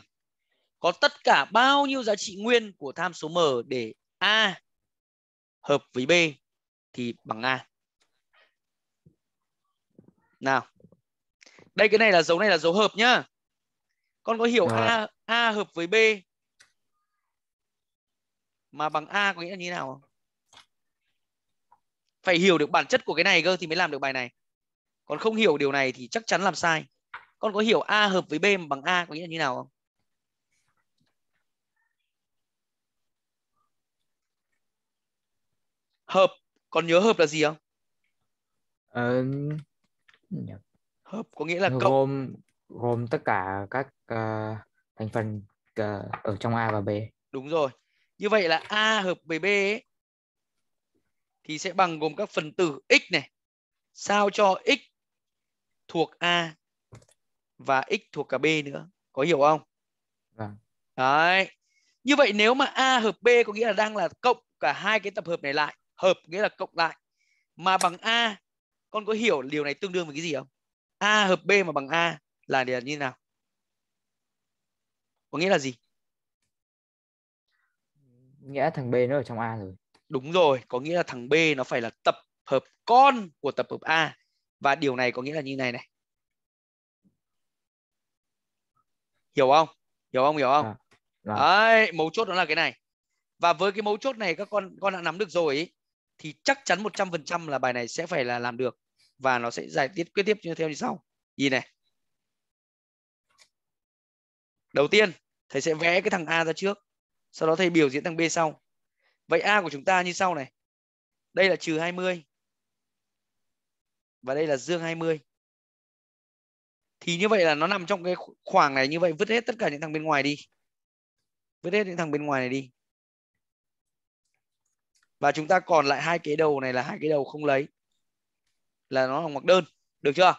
có tất cả bao nhiêu giá trị nguyên của tham số m để a hợp với b thì bằng a. Nào. Đây cái này là dấu này là dấu hợp nhá. Con có hiểu à. a a hợp với b mà bằng a có nghĩa là như thế nào không? phải hiểu được bản chất của cái này cơ thì mới làm được bài này còn không hiểu điều này thì chắc chắn làm sai con có hiểu a hợp với b bằng a có nghĩa là như nào không hợp còn nhớ hợp là gì không uh, hợp có nghĩa là gồm gồm tất cả các uh, thành phần uh, ở trong a và b đúng rồi như vậy là a hợp với b ấy, thì sẽ bằng gồm các phần tử x này sao cho x thuộc a và x thuộc cả b nữa có hiểu không à. đấy như vậy nếu mà a hợp b có nghĩa là đang là cộng cả hai cái tập hợp này lại hợp nghĩa là cộng lại mà bằng a con có hiểu điều này tương đương với cái gì không a hợp b mà bằng a là là như nào có nghĩa là gì nghĩa thằng b nó ở trong a rồi Đúng rồi, có nghĩa là thằng B nó phải là tập hợp con của tập hợp A và điều này có nghĩa là như này này. Hiểu không? Hiểu không? Hiểu không? À, Đấy, mấu chốt đó là cái này. Và với cái mấu chốt này các con con đã nắm được rồi ý, thì chắc chắn 100% là bài này sẽ phải là làm được và nó sẽ giải tiếp quyết tiếp như theo như sau. Nhìn này. Đầu tiên, thầy sẽ vẽ cái thằng A ra trước, sau đó thầy biểu diễn thằng B sau Vậy A của chúng ta như sau này. Đây là trừ 20. Và đây là dương 20. Thì như vậy là nó nằm trong cái khoảng này. Như vậy vứt hết tất cả những thằng bên ngoài đi. Vứt hết những thằng bên ngoài này đi. Và chúng ta còn lại hai cái đầu này là hai cái đầu không lấy. Là nó là ngoặc đơn. Được chưa?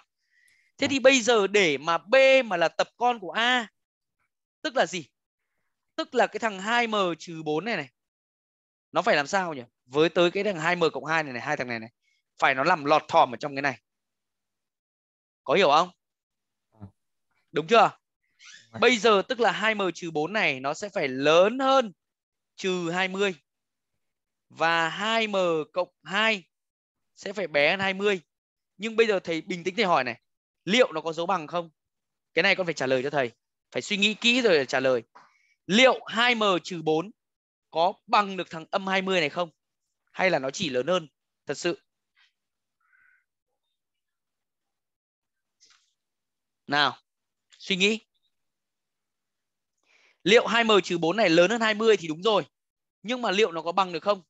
Thế thì bây giờ để mà B mà là tập con của A tức là gì? Tức là cái thằng 2m trừ 4 này này nó phải làm sao nhỉ với tới cái thằng 2m cộng 2 này này hai thằng này này phải nó làm lọt thỏm ở trong cái này có hiểu không à. đúng chưa bây giờ tức là 2m trừ 4 này nó sẽ phải lớn hơn trừ 20 và 2m cộng 2 sẽ phải bé hơn 20 nhưng bây giờ thầy bình tĩnh thầy hỏi này liệu nó có dấu bằng không cái này con phải trả lời cho thầy phải suy nghĩ kỹ rồi trả lời liệu 2m trừ 4 có bằng được thằng âm 20 này không? Hay là nó chỉ lớn hơn thật sự? Nào, suy nghĩ. Liệu 2m trừ 4 này lớn hơn 20 thì đúng rồi. Nhưng mà liệu nó có bằng được không?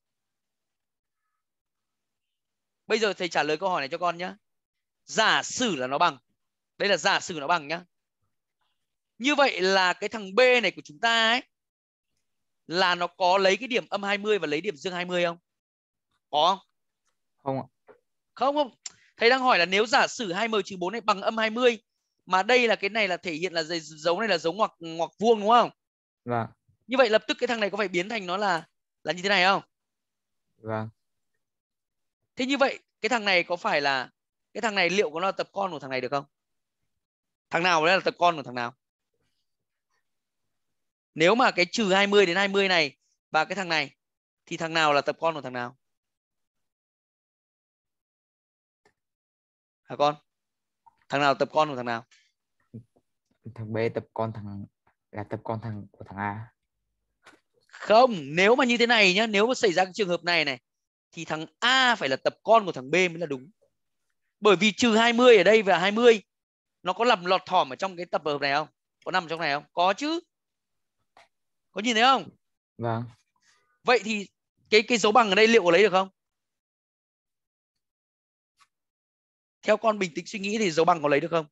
Bây giờ thầy trả lời câu hỏi này cho con nhé. Giả sử là nó bằng. Đây là giả sử nó bằng nhá. Như vậy là cái thằng B này của chúng ta ấy là nó có lấy cái điểm âm 20 và lấy điểm dương 20 không? Có không? Không ạ. Không không. Thầy đang hỏi là nếu giả sử 20 trừ 4 này bằng âm 20 mà đây là cái này là thể hiện là dấu này là dấu ngoặc ngoặc vuông đúng không? Vâng. Như vậy lập tức cái thằng này có phải biến thành nó là là như thế này không? Vâng. Thế như vậy cái thằng này có phải là cái thằng này liệu có nó là tập con của thằng này được không? Thằng nào đấy là tập con của thằng nào? nếu mà cái trừ 20 đến 20 này và cái thằng này thì thằng nào là tập con của thằng nào hả con thằng nào tập con của thằng nào thằng B tập con thằng là tập con thằng của thằng A không nếu mà như thế này nhá nếu mà xảy ra cái trường hợp này này thì thằng A phải là tập con của thằng B mới là đúng bởi vì trừ 20 ở đây và 20 nó có lầm lọt thỏm ở trong cái tập hợp này không có nằm trong này không có chứ có nhìn thấy không vâng vậy thì cái cái dấu bằng ở đây liệu có lấy được không theo con bình tĩnh suy nghĩ thì dấu bằng có lấy được không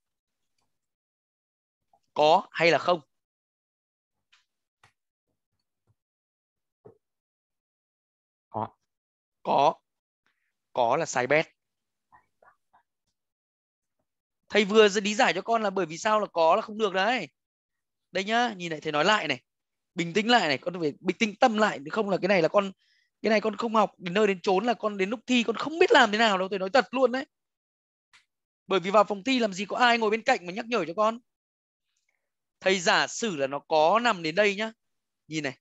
có hay là không có có có là sai bét thầy vừa lý giải cho con là bởi vì sao là có là không được đấy đây nhá nhìn lại thầy nói lại này bình tĩnh lại này con phải bình tĩnh tâm lại không là cái này là con cái này con không học đến nơi đến trốn là con đến lúc thi con không biết làm thế nào đâu tôi nói thật luôn đấy bởi vì vào phòng thi làm gì có ai ngồi bên cạnh mà nhắc nhở cho con thầy giả sử là nó có nằm đến đây nhá nhìn này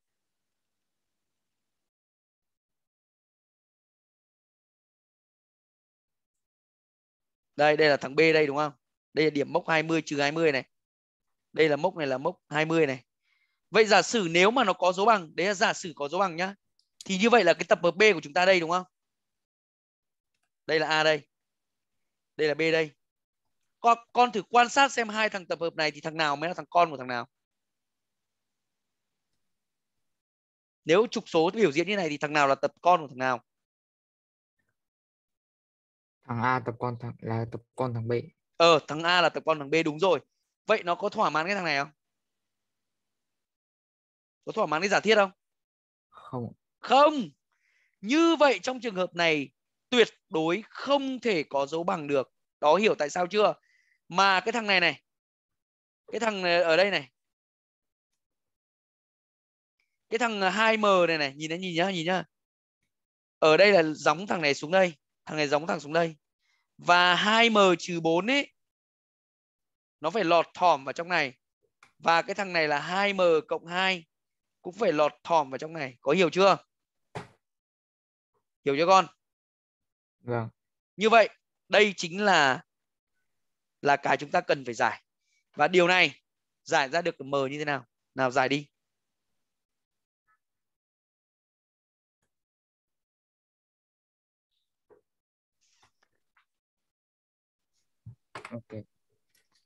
đây đây là thằng B đây đúng không đây là điểm mốc 20 trừ 20 này đây là mốc này là mốc 20 này Vậy giả sử nếu mà nó có dấu bằng, đấy là giả sử có dấu bằng nhá. Thì như vậy là cái tập hợp B của chúng ta đây đúng không? Đây là A đây. Đây là B đây. Con, con thử quan sát xem hai thằng tập hợp này thì thằng nào mới là thằng con của thằng nào. Nếu trục số biểu diễn như này thì thằng nào là tập con của thằng nào? Thằng A tập con thằng là tập con thằng B. Ờ, thằng A là tập con thằng B đúng rồi. Vậy nó có thỏa mãn cái thằng này không? có thỏa mãn cái giả thiết không không không như vậy trong trường hợp này tuyệt đối không thể có dấu bằng được đó hiểu tại sao chưa mà cái thằng này này cái thằng này ở đây này cái thằng 2M này này nhìn nó nhìn nhá nhìn nhá ở đây là giống thằng này xuống đây thằng này giống thằng xuống đây và 2M trừ 4 ấy nó phải lọt thỏm vào trong này và cái thằng này là 2M cộng 2 cũng phải lọt thòm vào trong này có hiểu chưa hiểu chưa con vâng như vậy đây chính là là cái chúng ta cần phải giải và điều này giải ra được m như thế nào nào giải đi ok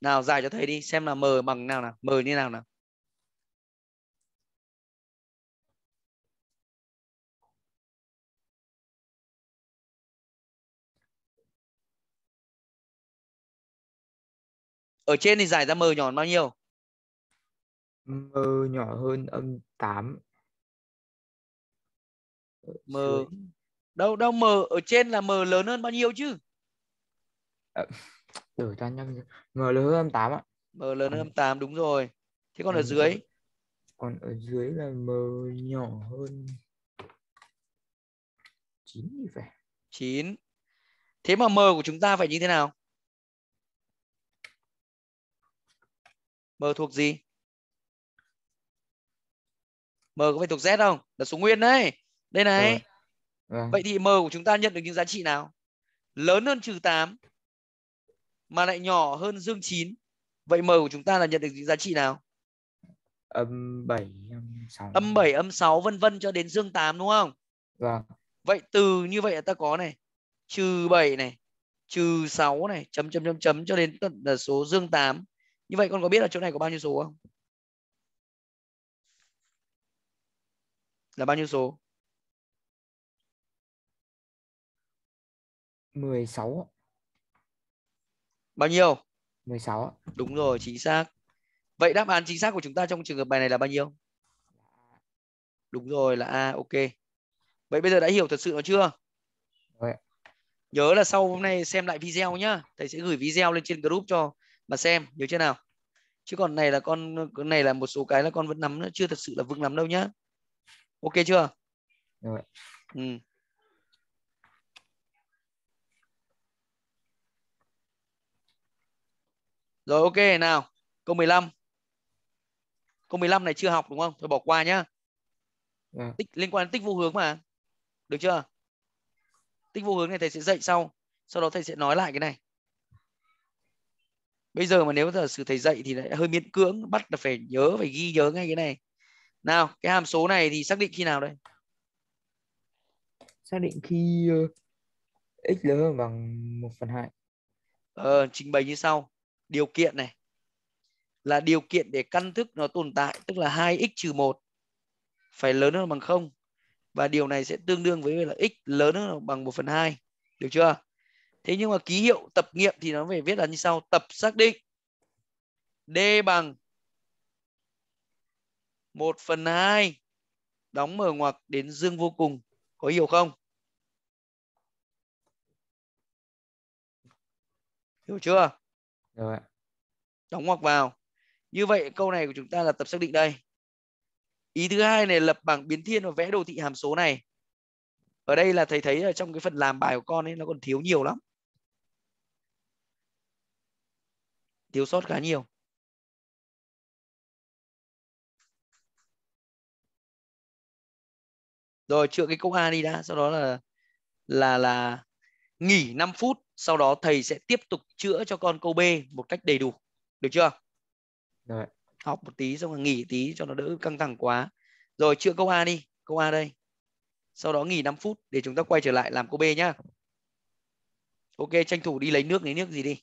nào giải cho thầy đi xem là m bằng nào nào m như nào nào ở trên thì giải ra m nhỏ bao nhiêu m nhỏ hơn âm 8 m đâu đâu m ở trên là m lớn hơn bao nhiêu chứ à, cho ra nhanh m lớn hơn âm 8 ạ m lớn hơn âm 8 đúng rồi thế còn ở dưới còn ở dưới là m nhỏ hơn 9 thì phải 9 thế mà m của chúng ta phải như thế nào M thuộc gì? M có phải thuộc Z không? Là số nguyên đấy. Đây này. Ừ. Vậy thì M của chúng ta nhận được những giá trị nào? Lớn hơn trừ 8 mà lại nhỏ hơn dương 9. Vậy M của chúng ta là nhận được những giá trị nào? Âm 7, âm 6. Âm 7, âm 6 vân vân cho đến dương 8 đúng không? Vâng. Vậy từ như vậy ta có này, trừ 7 này, trừ 6 này, chấm chấm chấm chấm cho đến tận là số dương 8 như vậy con có biết là chỗ này có bao nhiêu số không là bao nhiêu số 16 bao nhiêu 16 đúng rồi chính xác vậy đáp án chính xác của chúng ta trong trường hợp bài này là bao nhiêu đúng rồi là a ok vậy bây giờ đã hiểu thật sự nó chưa Đấy. nhớ là sau hôm nay xem lại video nhá thầy sẽ gửi video lên trên group cho mà xem được chưa nào chứ còn này là con này là một số cái là con vẫn nắm nó chưa thật sự là vững lắm đâu nhá ok chưa ừ. rồi ok nào câu 15 câu 15 này chưa học đúng không thôi bỏ qua nhá Được. tích liên quan đến tích vô hướng mà được chưa tích vô hướng này thầy sẽ dạy sau sau đó thầy sẽ nói lại cái này bây giờ mà nếu giờ sử thầy dạy thì lại hơi miễn cưỡng bắt là phải nhớ phải ghi nhớ ngay cái này nào cái hàm số này thì xác định khi nào đây xác định khi ờ, x lớn hơn bằng 1 phần 2 ờ, trình bày như sau điều kiện này là điều kiện để căn thức nó tồn tại tức là 2x trừ 1 phải lớn hơn bằng 0 và điều này sẽ tương đương với là x lớn hơn bằng 1 phần 2 được chưa thế nhưng mà ký hiệu tập nghiệm thì nó phải viết là như sau tập xác định d bằng 1 phần 2 đóng mở ngoặc đến dương vô cùng có hiểu không hiểu chưa Được ạ. đóng ngoặc vào như vậy câu này của chúng ta là tập xác định đây ý thứ hai này lập bảng biến thiên và vẽ đồ thị hàm số này ở đây là thầy thấy là trong cái phần làm bài của con ấy nó còn thiếu nhiều lắm thiếu sót khá nhiều rồi chữa cái câu A đi đã sau đó là là là nghỉ 5 phút sau đó thầy sẽ tiếp tục chữa cho con câu B một cách đầy đủ được chưa rồi. học một tí xong rồi nghỉ tí cho nó đỡ căng thẳng quá rồi chữa câu A đi câu A đây sau đó nghỉ 5 phút để chúng ta quay trở lại làm câu B nhá ok tranh thủ đi lấy nước lấy nước gì đi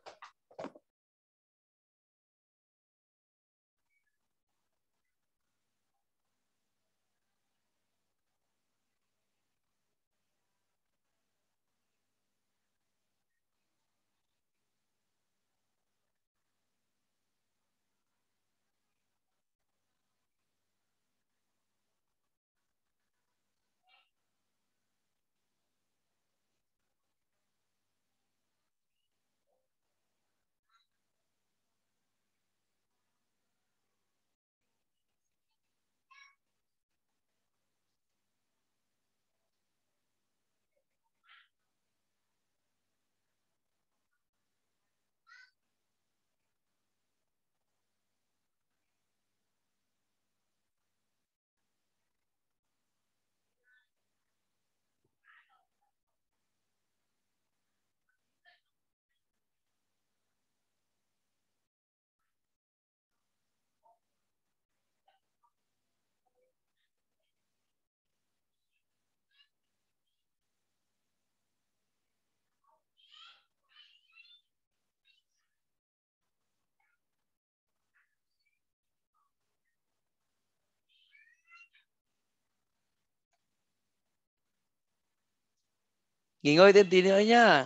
nghỉ ngơi thêm tí nữa nhá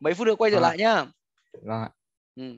mấy phút nữa quay trở à. lại nhá vâng ừ.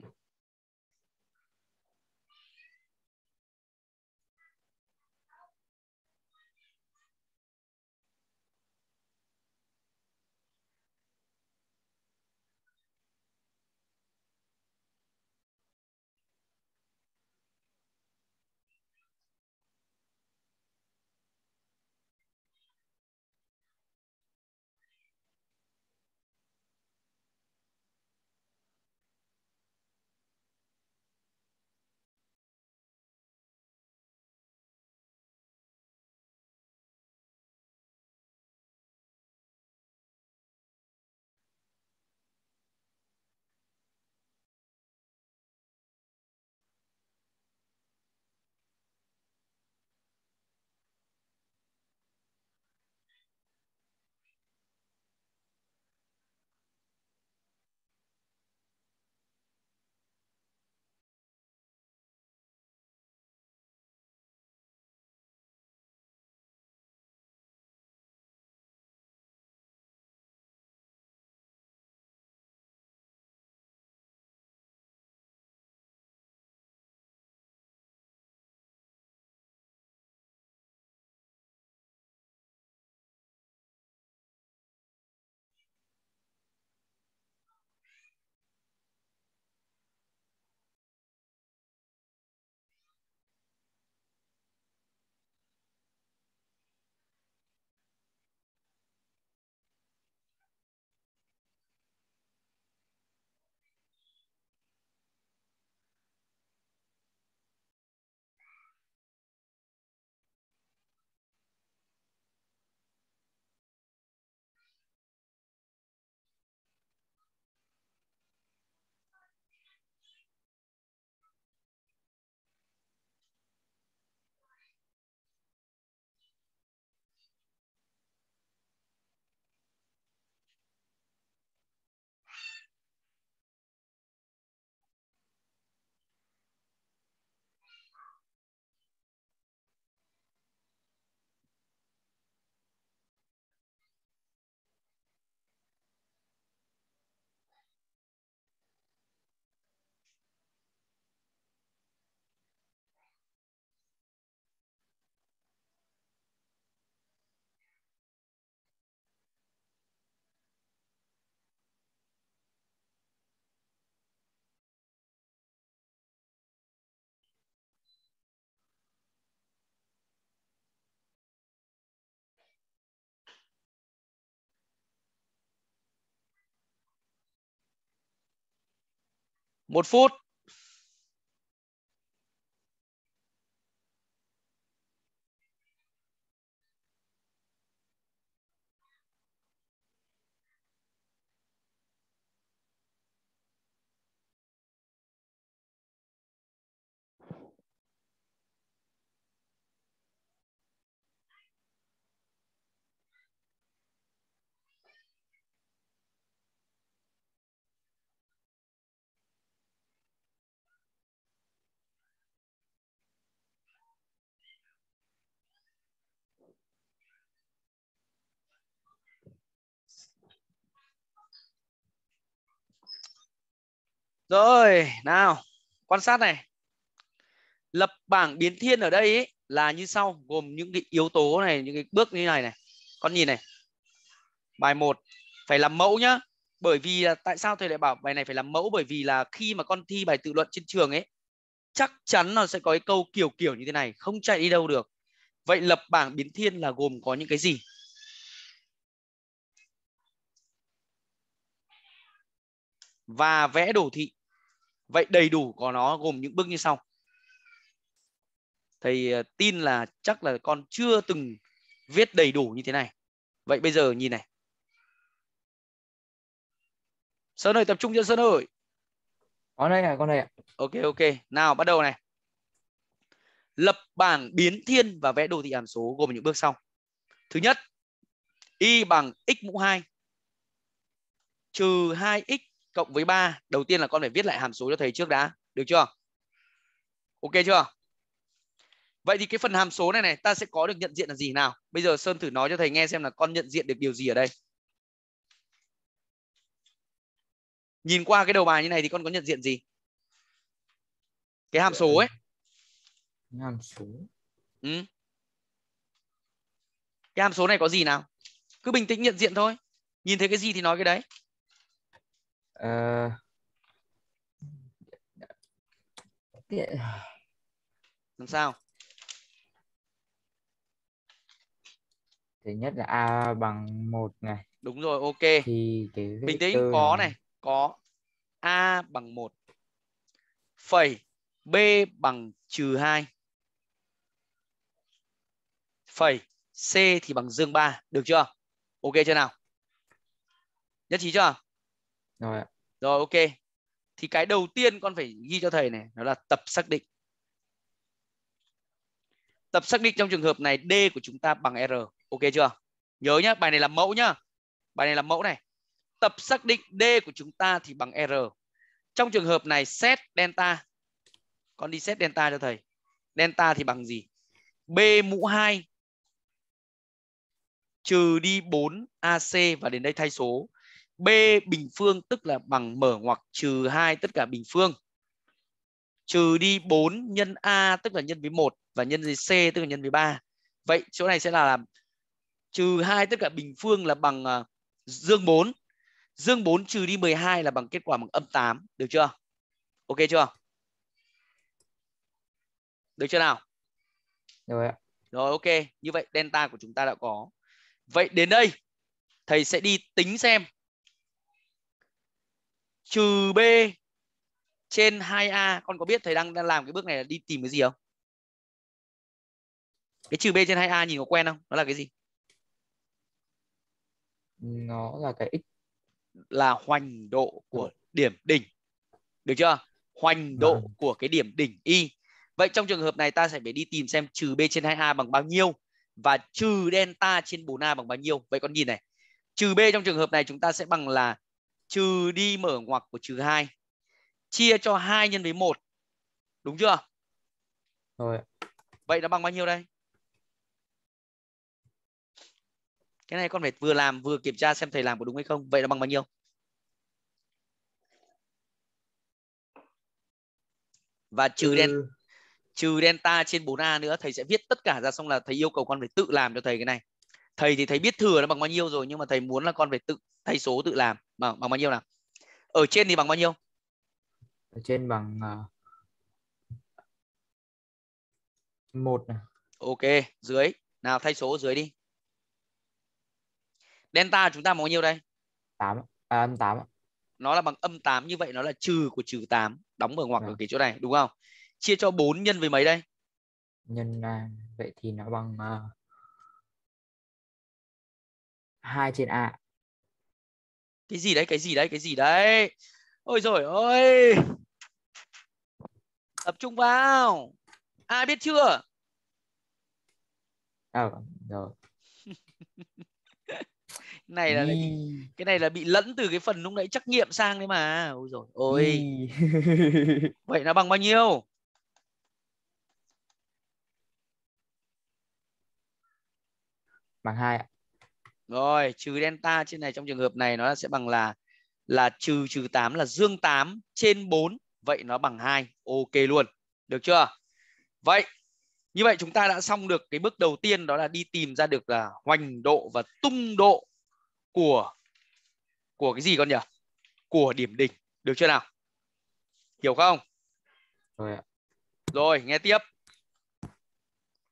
một phút Rồi, nào, quan sát này. Lập bảng biến thiên ở đây ý, là như sau, gồm những cái yếu tố này, những cái bước như này này. Con nhìn này. Bài 1 phải làm mẫu nhá. Bởi vì là, tại sao thầy lại bảo bài này phải làm mẫu bởi vì là khi mà con thi bài tự luận trên trường ấy chắc chắn nó sẽ có cái câu kiểu kiểu như thế này, không chạy đi đâu được. Vậy lập bảng biến thiên là gồm có những cái gì? Và vẽ đồ thị Vậy đầy đủ của nó gồm những bước như sau. Thầy ờ, tin là chắc là con chưa từng viết đầy đủ như thế này. Vậy bây giờ nhìn này. Sơn ơi tập trung cho Sơn ơi. Con đây ạ, à, con đây ạ. Ok ok. Nào bắt đầu này. Lập bảng biến thiên và vẽ đồ thị hàm số gồm những bước sau. Thứ nhất, y bằng x mũ 2 trừ 2x cộng với 3. Đầu tiên là con phải viết lại hàm số cho thầy trước đã. Được chưa? Ok chưa? Vậy thì cái phần hàm số này này ta sẽ có được nhận diện là gì nào? Bây giờ Sơn thử nói cho thầy nghe xem là con nhận diện được điều gì ở đây. Nhìn qua cái đầu bài như này thì con có nhận diện gì? Cái hàm số ấy. Hàm số. Ừ. Cái hàm số này có gì nào? Cứ bình tĩnh nhận diện thôi. Nhìn thấy cái gì thì nói cái đấy uh, làm sao thứ nhất là a bằng một này đúng rồi ok thì cái bình tĩnh có này có a bằng một phẩy b bằng trừ hai phẩy c thì bằng dương ba được chưa ok chưa nào nhất trí chưa rồi rồi ok thì cái đầu tiên con phải ghi cho thầy này đó là tập xác định tập xác định trong trường hợp này d của chúng ta bằng r ok chưa nhớ nhá bài này là mẫu nhá bài này là mẫu này tập xác định d của chúng ta thì bằng r trong trường hợp này xét delta con đi xét delta cho thầy delta thì bằng gì b mũ 2 trừ đi 4 ac và đến đây thay số b bình phương tức là bằng mở ngoặc trừ 2 tất cả bình phương trừ đi 4 nhân a tức là nhân với 1 và nhân với c tức là nhân với 3. Vậy chỗ này sẽ là làm trừ 2 tất cả bình phương là bằng uh, dương 4. Dương 4 trừ đi 12 là bằng kết quả bằng âm 8, được chưa? Ok chưa? Được chưa nào? Rồi ạ. Rồi ok, như vậy delta của chúng ta đã có. Vậy đến đây thầy sẽ đi tính xem trừ b trên 2a con có biết thầy đang, đang làm cái bước này là đi tìm cái gì không cái trừ b trên 2a nhìn có quen không nó là cái gì nó là cái x là hoành độ của ừ. điểm đỉnh được chưa hoành vâng. độ vâng. của cái điểm đỉnh y vậy trong trường hợp này ta sẽ phải đi tìm xem trừ b trên 2a bằng bao nhiêu và trừ delta trên 4a bằng bao nhiêu vậy con nhìn này trừ b trong trường hợp này chúng ta sẽ bằng là trừ đi mở ngoặc của trừ 2 chia cho 2 nhân với 1. Đúng chưa? Rồi. Vậy nó bằng bao nhiêu đây? Cái này con phải vừa làm vừa kiểm tra xem thầy làm có đúng hay không. Vậy nó bằng bao nhiêu? Và trừ ừ. đen trừ delta trên 4a nữa thầy sẽ viết tất cả ra xong là thầy yêu cầu con phải tự làm cho thầy cái này. Thầy thì thầy biết thừa nó bằng bao nhiêu rồi nhưng mà thầy muốn là con phải tự thay số tự làm bằng bằng bao nhiêu nào ở trên thì bằng bao nhiêu ở trên bằng à, một uh, này ok dưới nào thay số dưới đi delta chúng ta bằng bao nhiêu đây tám à, âm tám nó là bằng âm 8 như vậy nó là trừ của trừ 8 đóng mở ngoặc à. ở cái chỗ này đúng không chia cho 4 nhân với mấy đây nhân à, vậy thì nó bằng uh, à, 2 trên a cái gì đấy cái gì đấy cái gì đấy ôi rồi ôi tập trung vào ai biết chưa à rồi *laughs* này là lại, cái này là bị lẫn từ cái phần lúc nãy trắc nghiệm sang đấy mà ôi rồi ôi *laughs* vậy là bằng bao nhiêu bằng hai ạ rồi, trừ delta trên này trong trường hợp này nó sẽ bằng là là trừ trừ 8 là dương 8 trên 4. Vậy nó bằng 2. Ok luôn. Được chưa? Vậy, như vậy chúng ta đã xong được cái bước đầu tiên đó là đi tìm ra được là hoành độ và tung độ của của cái gì con nhỉ? Của điểm đỉnh. Được chưa nào? Hiểu không? Rồi ạ. Rồi, nghe tiếp.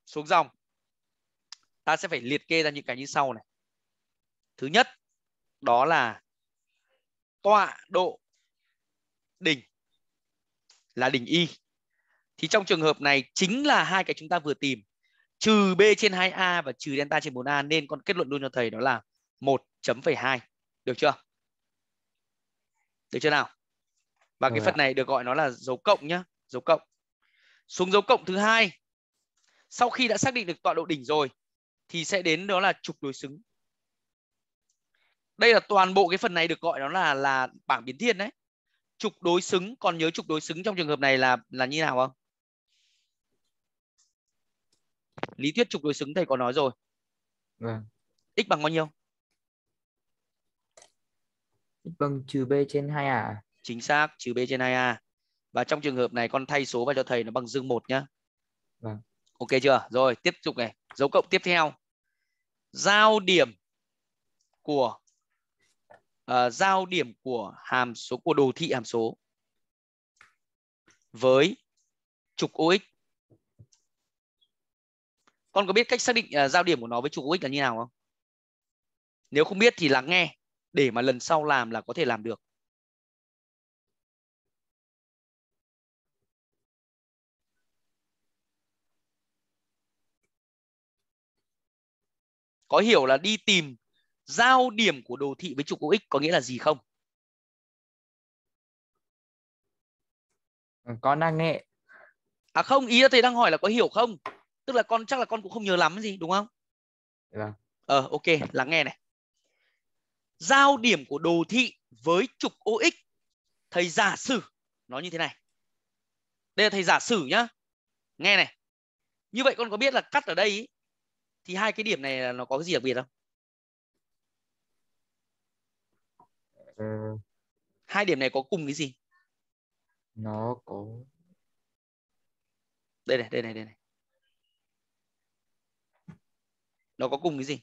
Xuống dòng. Ta sẽ phải liệt kê ra những cái như sau này Thứ nhất đó là tọa độ đỉnh là đỉnh y. Thì trong trường hợp này chính là hai cái chúng ta vừa tìm trừ b trên 2a và trừ delta trên 4a nên con kết luận luôn cho thầy đó là 1.2. Được chưa? Được chưa nào? Và cái phần này được gọi nó là dấu cộng nhá, dấu cộng. Xuống dấu cộng thứ hai. Sau khi đã xác định được tọa độ đỉnh rồi thì sẽ đến đó là trục đối xứng đây là toàn bộ cái phần này được gọi nó là là bảng biến thiên đấy trục đối xứng còn nhớ trục đối xứng trong trường hợp này là là như nào không lý thuyết trục đối xứng thầy có nói rồi vâng. x bằng bao nhiêu x bằng trừ b trên 2 a à? chính xác trừ b trên 2 a và trong trường hợp này con thay số vào cho thầy nó bằng dương một nhá vâng. ok chưa rồi tiếp tục này dấu cộng tiếp theo giao điểm của uh, giao điểm của hàm số của đồ thị hàm số với trục OX. Con có biết cách xác định uh, giao điểm của nó với trục OX là như nào không? Nếu không biết thì lắng nghe để mà lần sau làm là có thể làm được. Có hiểu là đi tìm giao điểm của đồ thị với trục OX có nghĩa là gì không? Ừ, con đang nghe. À không, ý là thầy đang hỏi là có hiểu không? Tức là con chắc là con cũng không nhớ lắm gì đúng không? Dạ. Ờ ok, lắng nghe này. Giao điểm của đồ thị với trục OX thầy giả sử nó như thế này. Đây là thầy giả sử nhá. Nghe này. Như vậy con có biết là cắt ở đây ý, thì hai cái điểm này nó có cái gì đặc biệt không? Ừ. hai điểm này có cùng cái gì nó có đây này đây này đây này nó có cùng cái gì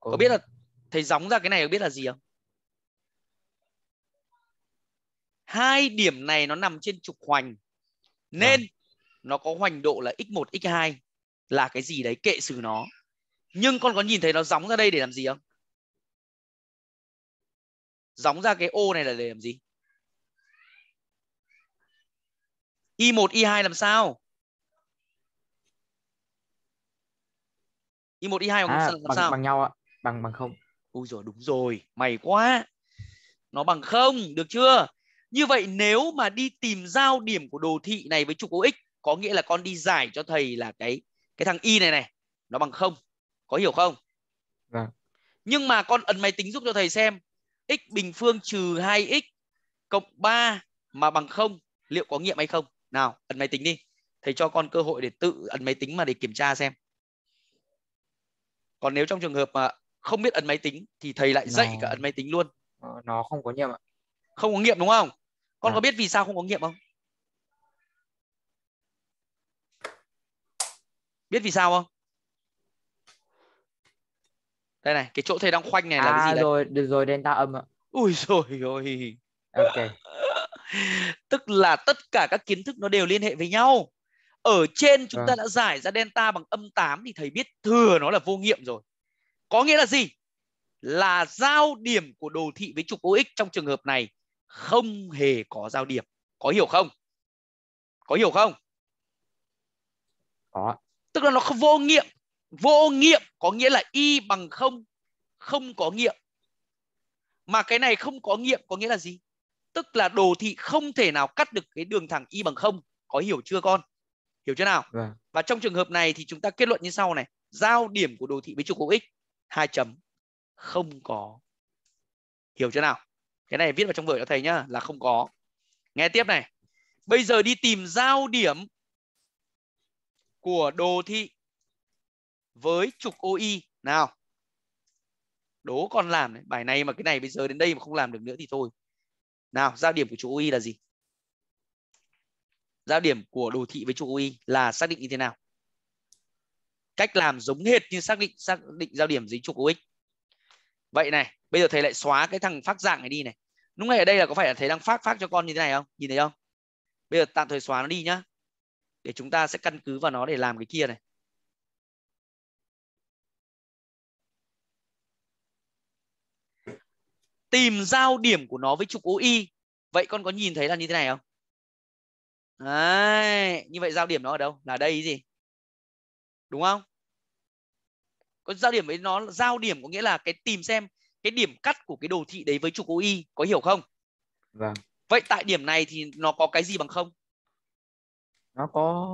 có, có biết là thầy gióng ra cái này có biết là gì không hai điểm này nó nằm trên trục hoành nên à. nó có hoành độ là x1 x2 là cái gì đấy kệ xử nó nhưng con có nhìn thấy nó gióng ra đây để làm gì không Gióng ra cái ô này là để làm gì? Y1, Y2 làm sao? Y1, Y2 bằng, à, làm bằng, sao? bằng nhau ạ. Bằng bằng không. Ui rồi đúng rồi. Mày quá. Nó bằng không. Được chưa? Như vậy nếu mà đi tìm giao điểm của đồ thị này với trục OX có nghĩa là con đi giải cho thầy là cái cái thằng Y này này. Nó bằng không. Có hiểu không? Vâng. Nhưng mà con ấn máy tính giúp cho thầy xem x bình phương trừ 2x cộng 3 mà bằng 0 liệu có nghiệm hay không? Nào, ấn máy tính đi. Thầy cho con cơ hội để tự ấn máy tính mà để kiểm tra xem. Còn nếu trong trường hợp mà không biết ấn máy tính thì thầy lại dạy nó... cả ấn máy tính luôn. Ờ, nó không có nghiệm ạ. Không có nghiệm đúng không? Con à. có biết vì sao không có nghiệm không? Biết vì sao không? đây này cái chỗ thầy đang khoanh này là à, cái gì đấy rồi được rồi delta âm ạ ui rồi rồi ok *laughs* tức là tất cả các kiến thức nó đều liên hệ với nhau ở trên chúng à. ta vâng. đã giải ra delta bằng âm 8 thì thầy biết thừa nó là vô nghiệm rồi có nghĩa là gì là giao điểm của đồ thị với trục OX trong trường hợp này không hề có giao điểm có hiểu không có hiểu không có tức là nó không vô nghiệm vô nghiệm có nghĩa là y bằng không không có nghiệm mà cái này không có nghiệm có nghĩa là gì tức là đồ thị không thể nào cắt được cái đường thẳng y bằng không có hiểu chưa con hiểu chưa nào vâng. và trong trường hợp này thì chúng ta kết luận như sau này giao điểm của đồ thị với trục hữu x hai chấm không có hiểu chưa nào cái này viết vào trong vở cho thầy nhá là không có nghe tiếp này bây giờ đi tìm giao điểm của đồ thị với trục OI nào đố con làm đấy. bài này mà cái này bây giờ đến đây mà không làm được nữa thì thôi nào giao điểm của trục OI là gì giao điểm của đồ thị với trục OI là xác định như thế nào cách làm giống hệt như xác định xác định giao điểm dưới trục OX vậy này bây giờ thầy lại xóa cái thằng phát dạng này đi này lúc này ở đây là có phải là thầy đang phát phát cho con như thế này không nhìn thấy không bây giờ tạm thời xóa nó đi nhá để chúng ta sẽ căn cứ vào nó để làm cái kia này tìm giao điểm của nó với trục OI. Vậy con có nhìn thấy là như thế này không? Đấy, như vậy giao điểm nó ở đâu? Là đây gì? Đúng không? Con giao điểm với nó giao điểm có nghĩa là cái tìm xem cái điểm cắt của cái đồ thị đấy với trục OI có hiểu không? Vâng. Vậy tại điểm này thì nó có cái gì bằng không? Nó có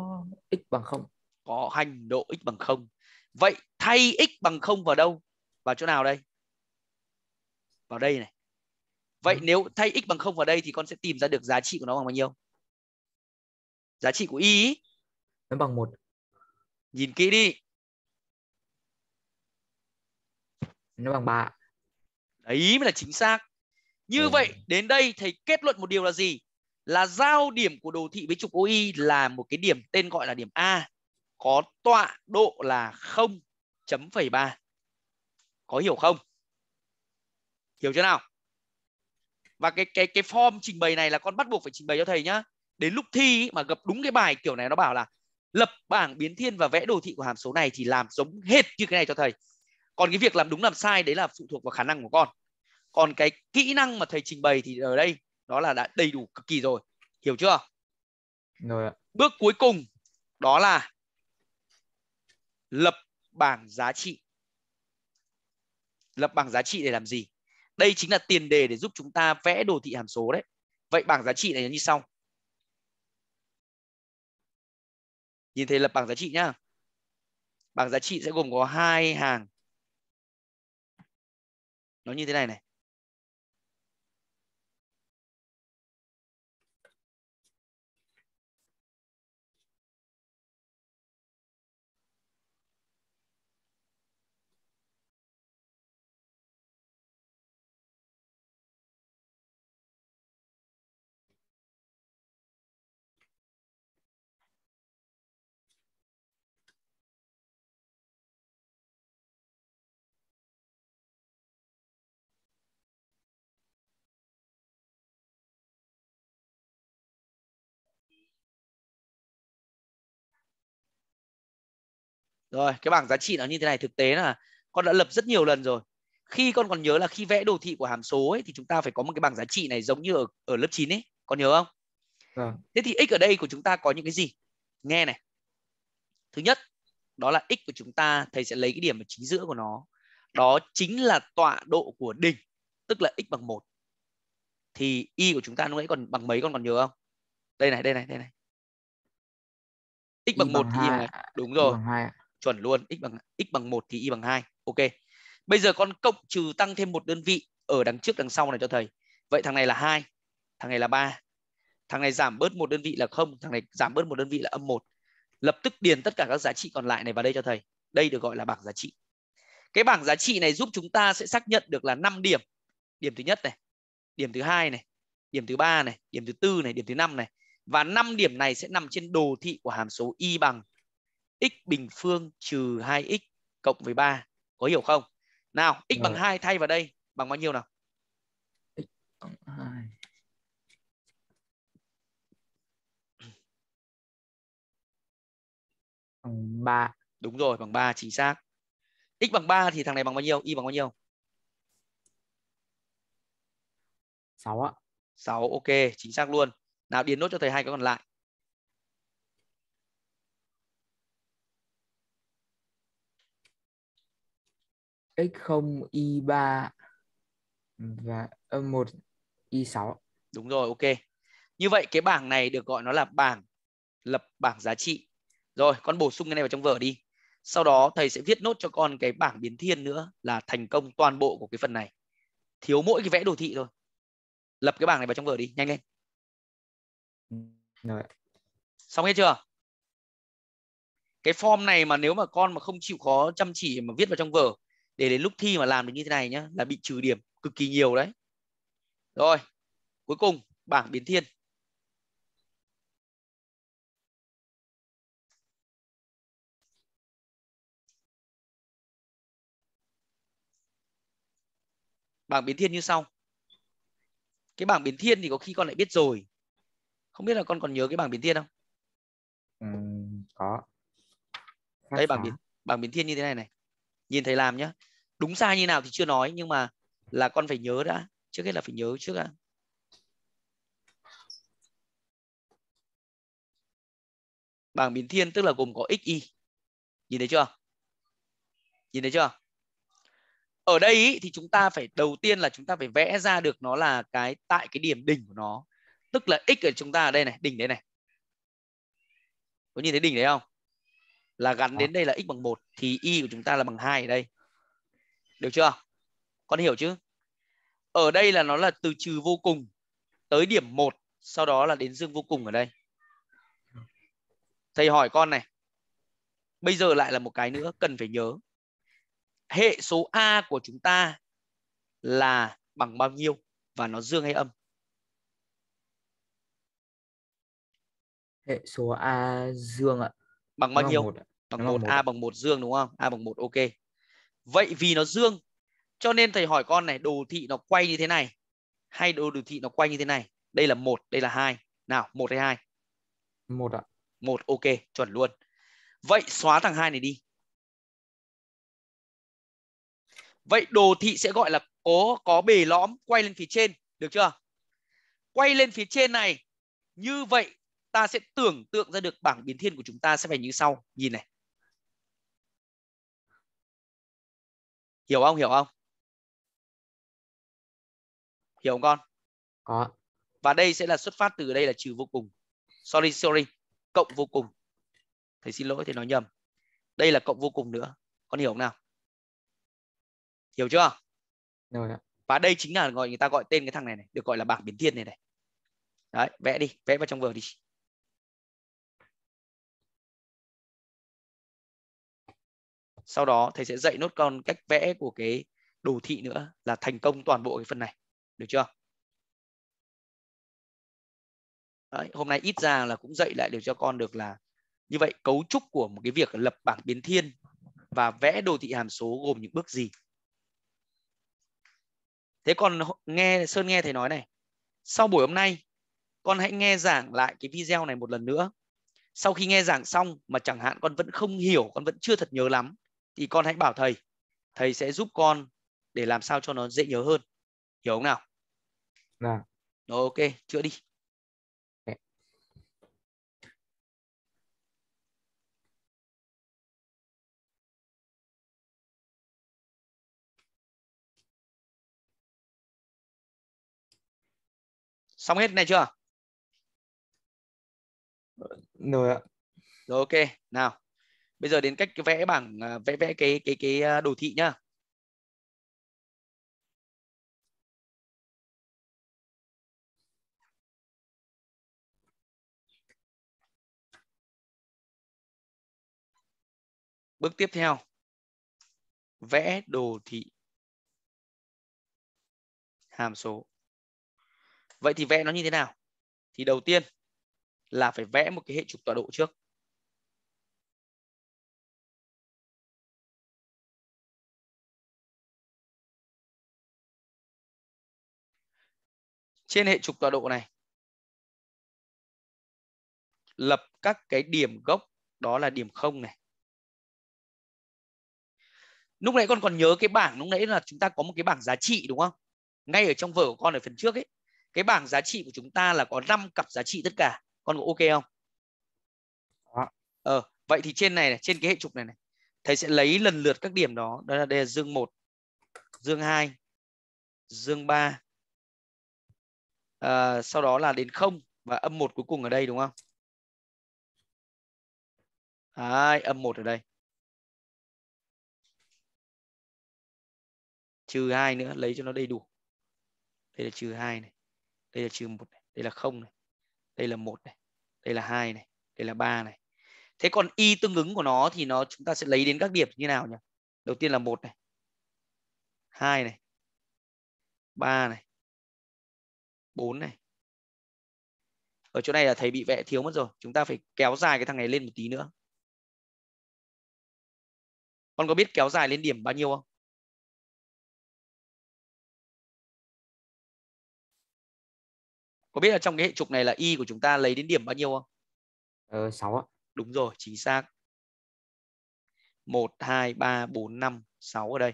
x bằng không. Có hành độ x bằng không. Vậy thay x bằng không vào đâu? Vào chỗ nào đây? vào đây này vậy nếu thay x bằng không vào đây thì con sẽ tìm ra được giá trị của nó bằng bao nhiêu giá trị của y nó bằng một nhìn kỹ đi nó bằng ba đấy mới là chính xác như ừ. vậy đến đây thầy kết luận một điều là gì là giao điểm của đồ thị với trục OI là một cái điểm tên gọi là điểm A có tọa độ là 0.3 có hiểu không hiểu chưa nào và cái cái cái form trình bày này là con bắt buộc phải trình bày cho thầy nhá đến lúc thi mà gặp đúng cái bài kiểu này nó bảo là lập bảng biến thiên và vẽ đồ thị của hàm số này thì làm giống hết như cái này cho thầy còn cái việc làm đúng làm sai đấy là phụ thuộc vào khả năng của con còn cái kỹ năng mà thầy trình bày thì ở đây đó là đã đầy đủ cực kỳ rồi hiểu chưa rồi ạ. bước cuối cùng đó là lập bảng giá trị lập bảng giá trị để làm gì đây chính là tiền đề để giúp chúng ta vẽ đồ thị hàm số đấy vậy bảng giá trị này là như sau nhìn thấy lập bảng giá trị nhá bảng giá trị sẽ gồm có hai hàng nó như thế này này rồi cái bảng giá trị nó như thế này thực tế là con đã lập rất nhiều lần rồi khi con còn nhớ là khi vẽ đồ thị của hàm số ấy, thì chúng ta phải có một cái bảng giá trị này giống như ở, ở lớp 9 ấy con nhớ không à. thế thì x ở đây của chúng ta có những cái gì nghe này thứ nhất đó là x của chúng ta thầy sẽ lấy cái điểm ở chính giữa của nó đó chính là tọa độ của đỉnh tức là x bằng một thì y của chúng ta lúc nãy còn bằng mấy con còn nhớ không đây này đây này đây này x bằng một thì đúng rồi bằng 2 chuẩn luôn x bằng x bằng 1 thì y bằng 2 ok bây giờ con cộng trừ tăng thêm một đơn vị ở đằng trước đằng sau này cho thầy vậy thằng này là 2 thằng này là 3 thằng này giảm bớt một đơn vị là không thằng này giảm bớt một đơn vị là âm 1 lập tức điền tất cả các giá trị còn lại này vào đây cho thầy đây được gọi là bảng giá trị cái bảng giá trị này giúp chúng ta sẽ xác nhận được là 5 điểm điểm thứ nhất này điểm thứ hai này điểm thứ ba này điểm thứ tư này điểm thứ năm này và 5 điểm này sẽ nằm trên đồ thị của hàm số y bằng 0,5 x bình phương trừ 2x cộng với 3. Có hiểu không? Nào, x bằng 2 thay vào đây bằng bao nhiêu nào? x bằng 2. Bằng 3. Đúng rồi, bằng 3 chính xác. x bằng 3 thì thằng này bằng bao nhiêu? y bằng bao nhiêu? 6 ạ. 6 ok, chính xác luôn. Nào điền nốt cho thầy hai cái còn lại. x0 y3 và âm 1 y6. Đúng rồi, ok. Như vậy cái bảng này được gọi nó là bảng lập bảng giá trị. Rồi, con bổ sung cái này vào trong vở đi. Sau đó thầy sẽ viết nốt cho con cái bảng biến thiên nữa là thành công toàn bộ của cái phần này. Thiếu mỗi cái vẽ đồ thị thôi. Lập cái bảng này vào trong vở đi, nhanh lên. Rồi. Xong hết chưa? Cái form này mà nếu mà con mà không chịu khó chăm chỉ mà viết vào trong vở để đến lúc thi mà làm được như thế này nhá là bị trừ điểm cực kỳ nhiều đấy rồi cuối cùng bảng biến thiên bảng biến thiên như sau cái bảng biến thiên thì có khi con lại biết rồi không biết là con còn nhớ cái bảng biến thiên không ừ, có Phát đây bảng biến bảng biến thiên như thế này này nhìn thầy làm nhá đúng sai như nào thì chưa nói nhưng mà là con phải nhớ đã trước hết là phải nhớ trước đã bảng biến thiên tức là gồm có x y nhìn thấy chưa nhìn thấy chưa ở đây thì chúng ta phải đầu tiên là chúng ta phải vẽ ra được nó là cái tại cái điểm đỉnh của nó tức là x của chúng ta ở đây này đỉnh đây này có nhìn thấy đỉnh đấy không là gắn đến đây là x bằng 1 thì y của chúng ta là bằng 2 ở đây được chưa? Con hiểu chứ? Ở đây là nó là từ trừ vô cùng tới điểm 1, sau đó là đến dương vô cùng ở đây. Thầy hỏi con này. Bây giờ lại là một cái nữa cần phải nhớ. Hệ số A của chúng ta là bằng bao nhiêu và nó dương hay âm? Hệ số A dương ạ. Bằng bao nhiêu? Bằng 1, A bằng 1 dương đúng không? A bằng 1 ok vậy vì nó dương cho nên thầy hỏi con này đồ thị nó quay như thế này hay đồ đồ thị nó quay như thế này đây là một đây là hai nào một hay hai một ạ một ok chuẩn luôn vậy xóa thằng hai này đi vậy đồ thị sẽ gọi là có có bề lõm quay lên phía trên được chưa quay lên phía trên này như vậy ta sẽ tưởng tượng ra được bảng biến thiên của chúng ta sẽ phải như sau nhìn này hiểu không hiểu không hiểu không con có và đây sẽ là xuất phát từ đây là trừ vô cùng sorry sorry cộng vô cùng thầy xin lỗi thầy nói nhầm đây là cộng vô cùng nữa con hiểu không nào hiểu chưa rồi ạ và đây chính là gọi người ta gọi tên cái thằng này này được gọi là bảng biến thiên này này đấy vẽ đi vẽ vào trong vở đi sau đó thầy sẽ dạy nốt con cách vẽ của cái đồ thị nữa là thành công toàn bộ cái phần này được chưa Đấy, hôm nay ít ra là cũng dạy lại được cho con được là như vậy cấu trúc của một cái việc lập bảng biến thiên và vẽ đồ thị hàm số gồm những bước gì thế còn nghe sơn nghe thầy nói này sau buổi hôm nay con hãy nghe giảng lại cái video này một lần nữa sau khi nghe giảng xong mà chẳng hạn con vẫn không hiểu con vẫn chưa thật nhớ lắm thì con hãy bảo thầy thầy sẽ giúp con để làm sao cho nó dễ nhớ hơn hiểu không nào nào Rồi, ok chữa đi xong hết này chưa rồi ạ rồi ok nào bây giờ đến cách vẽ bảng à, vẽ vẽ cái cái cái à, đồ thị nhá bước tiếp theo vẽ đồ thị hàm số vậy thì vẽ nó như thế nào thì đầu tiên là phải vẽ một cái hệ trục tọa độ trước trên hệ trục tọa độ này lập các cái điểm gốc đó là điểm không này lúc nãy con còn nhớ cái bảng lúc nãy là chúng ta có một cái bảng giá trị đúng không ngay ở trong vở của con ở phần trước ấy cái bảng giá trị của chúng ta là có 5 cặp giá trị tất cả con có ok không ờ vậy thì trên này, này trên cái hệ trục này này thầy sẽ lấy lần lượt các điểm đó đó là đây là dương 1 dương 2 dương 3 à, sau đó là đến không và âm một cuối cùng ở đây đúng không Đấy, âm một ở đây trừ hai nữa lấy cho nó đầy đủ đây là trừ hai này đây là trừ một này đây là không này đây là một này đây là hai này đây là ba này thế còn y tương ứng của nó thì nó chúng ta sẽ lấy đến các điểm như nào nhỉ đầu tiên là một này hai này ba này 4 này. Ở chỗ này là thầy bị vẽ thiếu mất rồi. Chúng ta phải kéo dài cái thằng này lên một tí nữa. Con có biết kéo dài lên điểm bao nhiêu không? Có biết là trong cái hệ trục này là y của chúng ta lấy đến điểm bao nhiêu không? Ờ, 6 ạ. Đúng rồi, chính xác. 1, 2, 3, 4, 5, 6 ở đây.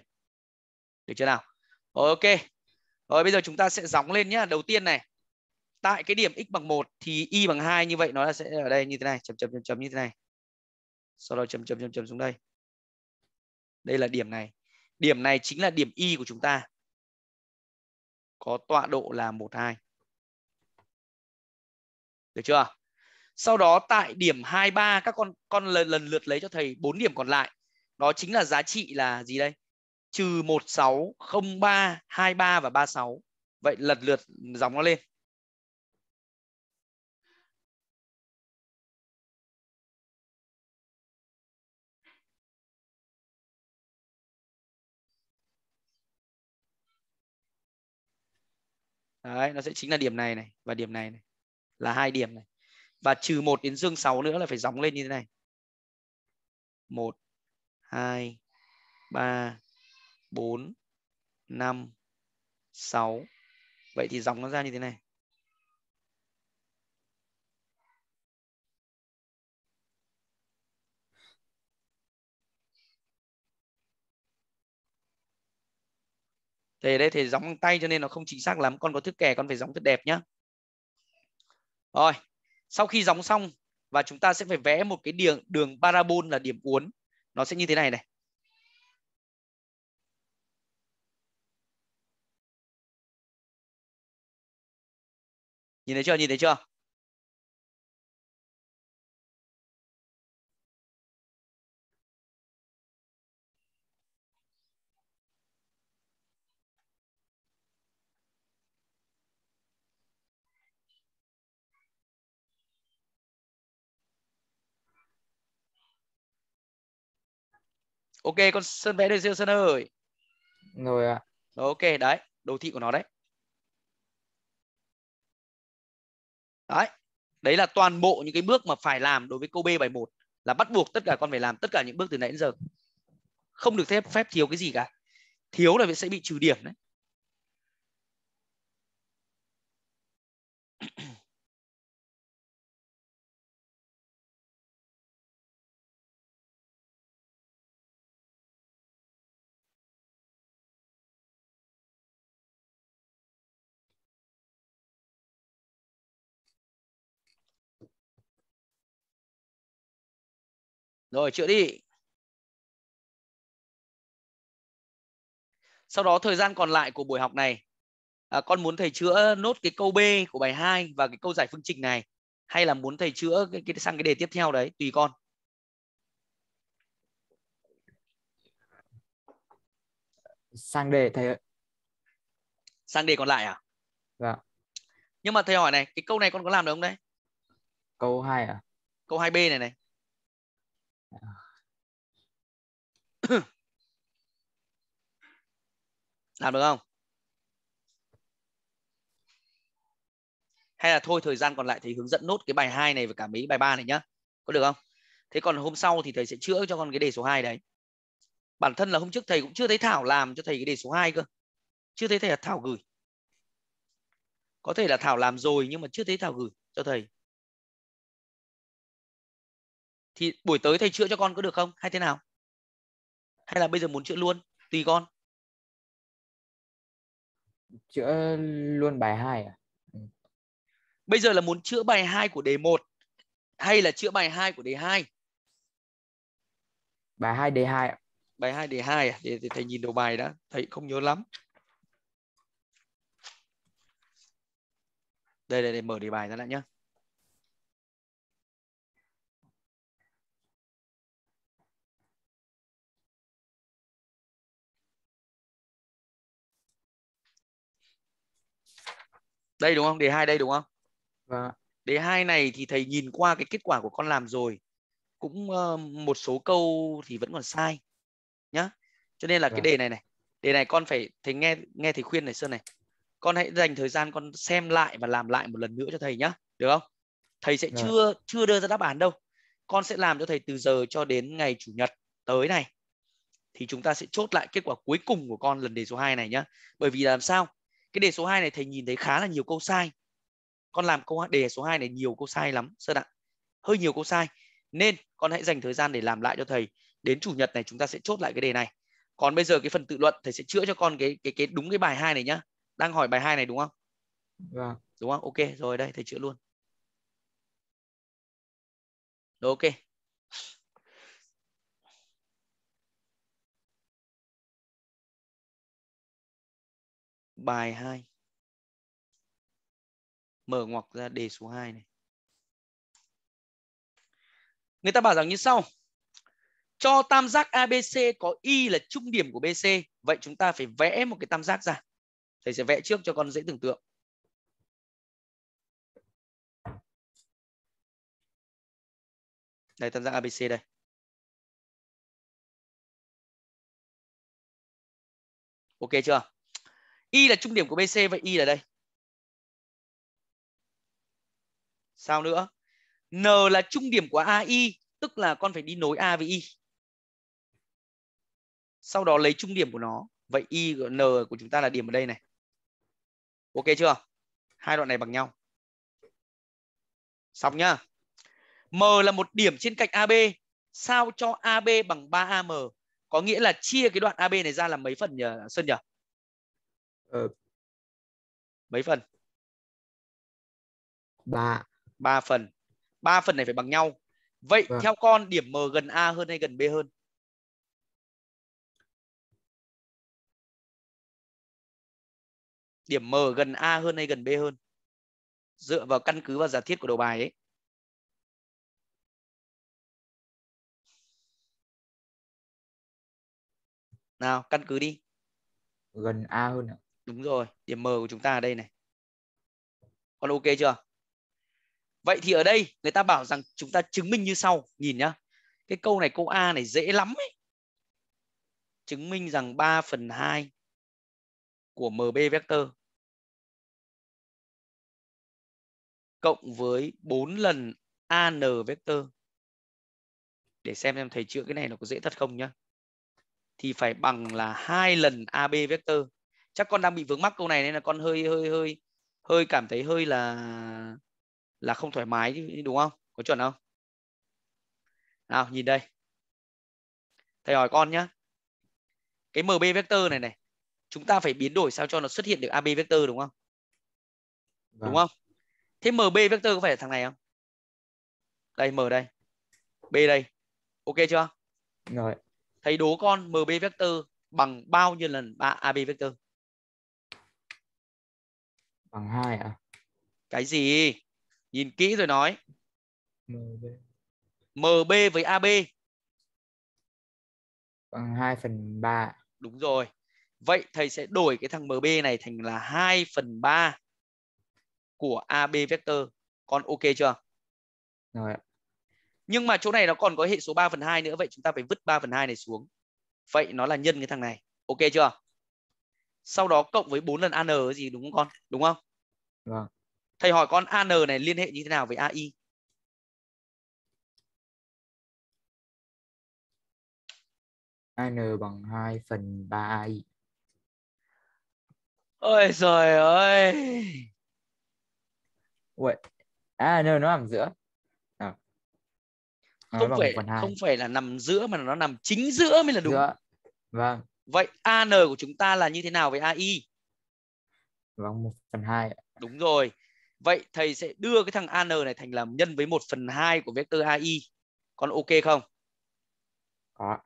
Được chưa nào? Ok, rồi bây giờ chúng ta sẽ gióng lên nhá. Đầu tiên này, tại cái điểm x bằng 1 thì y bằng 2 như vậy nó sẽ ở đây như thế này, chấm chấm chấm chấm như thế này. Sau đó chấm chấm chấm chấm xuống đây. Đây là điểm này. Điểm này chính là điểm y của chúng ta. Có tọa độ là 1 2. Được chưa? Sau đó tại điểm 23 các con con lần, lần lượt lấy cho thầy 4 điểm còn lại. Đó chính là giá trị là gì đây? trừ 16, 03, 23 và 36. Vậy lật lượt dòng nó lên. Đấy, nó sẽ chính là điểm này này và điểm này này là hai điểm này. Và trừ 1 đến dương 6 nữa là phải dòng lên như thế này. 1 2 3 4, 5, 6. Vậy thì dòng nó ra như thế này. Thì đây thì gióng bằng tay cho nên nó không chính xác lắm. Con có thước kẻ con phải gióng thật đẹp nhá. Rồi, sau khi gióng xong và chúng ta sẽ phải vẽ một cái đường đường parabol là điểm uốn. Nó sẽ như thế này này. nhìn thấy chưa nhìn thấy chưa Ok, con Sơn vẽ được chưa Sơn ơi? Rồi ạ. À. Ok, đấy, đồ thị của nó đấy. đấy đấy là toàn bộ những cái bước mà phải làm đối với câu b bài 1 là bắt buộc tất cả con phải làm tất cả những bước từ nãy đến giờ không được phép phép thiếu cái gì cả thiếu là sẽ bị trừ điểm đấy rồi chữa đi sau đó thời gian còn lại của buổi học này à, con muốn thầy chữa nốt cái câu b của bài 2 và cái câu giải phương trình này hay là muốn thầy chữa cái, cái sang cái đề tiếp theo đấy tùy con sang đề thầy sang đề còn lại à dạ nhưng mà thầy hỏi này cái câu này con có làm được không đấy câu 2 à câu 2 b này này *coughs* làm được không hay là thôi thời gian còn lại thầy hướng dẫn nốt cái bài 2 này và cả mấy bài 3 này nhá có được không thế còn hôm sau thì thầy sẽ chữa cho con cái đề số 2 đấy bản thân là hôm trước thầy cũng chưa thấy thảo làm cho thầy cái đề số 2 cơ chưa thấy thầy là thảo gửi có thể là thảo làm rồi nhưng mà chưa thấy thảo gửi cho thầy thì buổi tới thầy chữa cho con có được không hay thế nào hay là bây giờ muốn chữa luôn tùy con chữa luôn bài 2 à ừ. bây giờ là muốn chữa bài 2 của đề 1 hay là chữa bài 2 của đề 2 bài 2 đề 2 ạ bài 2 đề 2 à? Để, để thầy nhìn đầu bài đã thầy không nhớ lắm đây đây, đây mở đề bài ra lại nhá đây đúng không đề hai đây đúng không vâng. đề hai này thì thầy nhìn qua cái kết quả của con làm rồi cũng ờ, một số câu thì vẫn còn sai nhá cho nên là vâng. cái đề này này đề này con phải thầy nghe nghe thầy khuyên này sơn này con hãy dành thời gian con xem lại và làm lại một lần nữa cho thầy nhá được không thầy sẽ vâng. chưa chưa đưa ra đáp án đâu con sẽ làm cho thầy từ giờ cho đến ngày chủ nhật tới này thì chúng ta sẽ chốt lại kết quả cuối cùng của con lần đề số 2 này nhá. Bởi vì làm sao? cái đề số 2 này thầy nhìn thấy khá là nhiều câu sai con làm câu đề số 2 này nhiều câu sai lắm sơ ạ hơi nhiều câu sai nên con hãy dành thời gian để làm lại cho thầy đến chủ nhật này chúng ta sẽ chốt lại cái đề này còn bây giờ cái phần tự luận thầy sẽ chữa cho con cái cái cái đúng cái bài 2 này nhá đang hỏi bài 2 này đúng không vâng đúng không ok rồi đây thầy chữa luôn ok Bài 2. Mở ngoặc ra đề số 2 này. Người ta bảo rằng như sau. Cho tam giác ABC có Y là trung điểm của BC. Vậy chúng ta phải vẽ một cái tam giác ra. Thầy sẽ vẽ trước cho con dễ tưởng tượng. Đây tam giác ABC đây. Ok chưa? Y là trung điểm của BC vậy Y là đây. Sao nữa? N là trung điểm của AI, tức là con phải đi nối A với Y. Sau đó lấy trung điểm của nó. Vậy Y N của chúng ta là điểm ở đây này. Ok chưa? Hai đoạn này bằng nhau. Xong nhá. M là một điểm trên cạnh AB. Sao cho AB bằng 3AM? Có nghĩa là chia cái đoạn AB này ra là mấy phần nhỉ Sơn nhỉ? ừ. mấy phần ba ba phần ba phần này phải bằng nhau vậy vâng. theo con điểm m gần a hơn hay gần b hơn điểm m gần a hơn hay gần b hơn dựa vào căn cứ và giả thiết của đầu bài ấy nào căn cứ đi gần a hơn ạ Đúng rồi, điểm M của chúng ta ở đây này. còn ok chưa? Vậy thì ở đây người ta bảo rằng chúng ta chứng minh như sau, nhìn nhá. Cái câu này câu A này dễ lắm ấy. Chứng minh rằng 3 phần 2 của MB vector cộng với 4 lần AN vector để xem xem thầy chữa cái này nó có dễ thật không nhá thì phải bằng là hai lần AB vector chắc con đang bị vướng mắc câu này nên là con hơi hơi hơi hơi cảm thấy hơi là là không thoải mái đúng không có chuẩn không nào nhìn đây thầy hỏi con nhá cái mb vector này này chúng ta phải biến đổi sao cho nó xuất hiện được ab vector đúng không vâng. đúng không thế mb vector có phải là thằng này không đây m đây b đây ok chưa rồi thầy đố con mb vector bằng bao nhiêu lần ba ab vector bằng 2 ạ? À? Cái gì? Nhìn kỹ rồi nói. MB. MB với AB. Bằng 2 phần 3. Đúng rồi. Vậy thầy sẽ đổi cái thằng MB này thành là 2 phần 3 của AB vector. Con ok chưa? Rồi ạ. Nhưng mà chỗ này nó còn có hệ số 3 phần 2 nữa. Vậy chúng ta phải vứt 3 phần 2 này xuống. Vậy nó là nhân cái thằng này. Ok chưa? sau đó cộng với 4 lần an gì đúng không con đúng không vâng. thầy hỏi con an này liên hệ như thế nào với ai an bằng 2 phần 3 ai ôi trời ơi Wait. an nó nằm giữa à. không phải không phải là nằm giữa mà nó nằm chính giữa mới là đúng giữa. vâng Vậy AN của chúng ta là như thế nào với AI? Vâng, 1 phần 2. Đúng rồi. Vậy thầy sẽ đưa cái thằng AN này thành làm nhân với 1 phần 2 của vector AI. Con ok không? Có.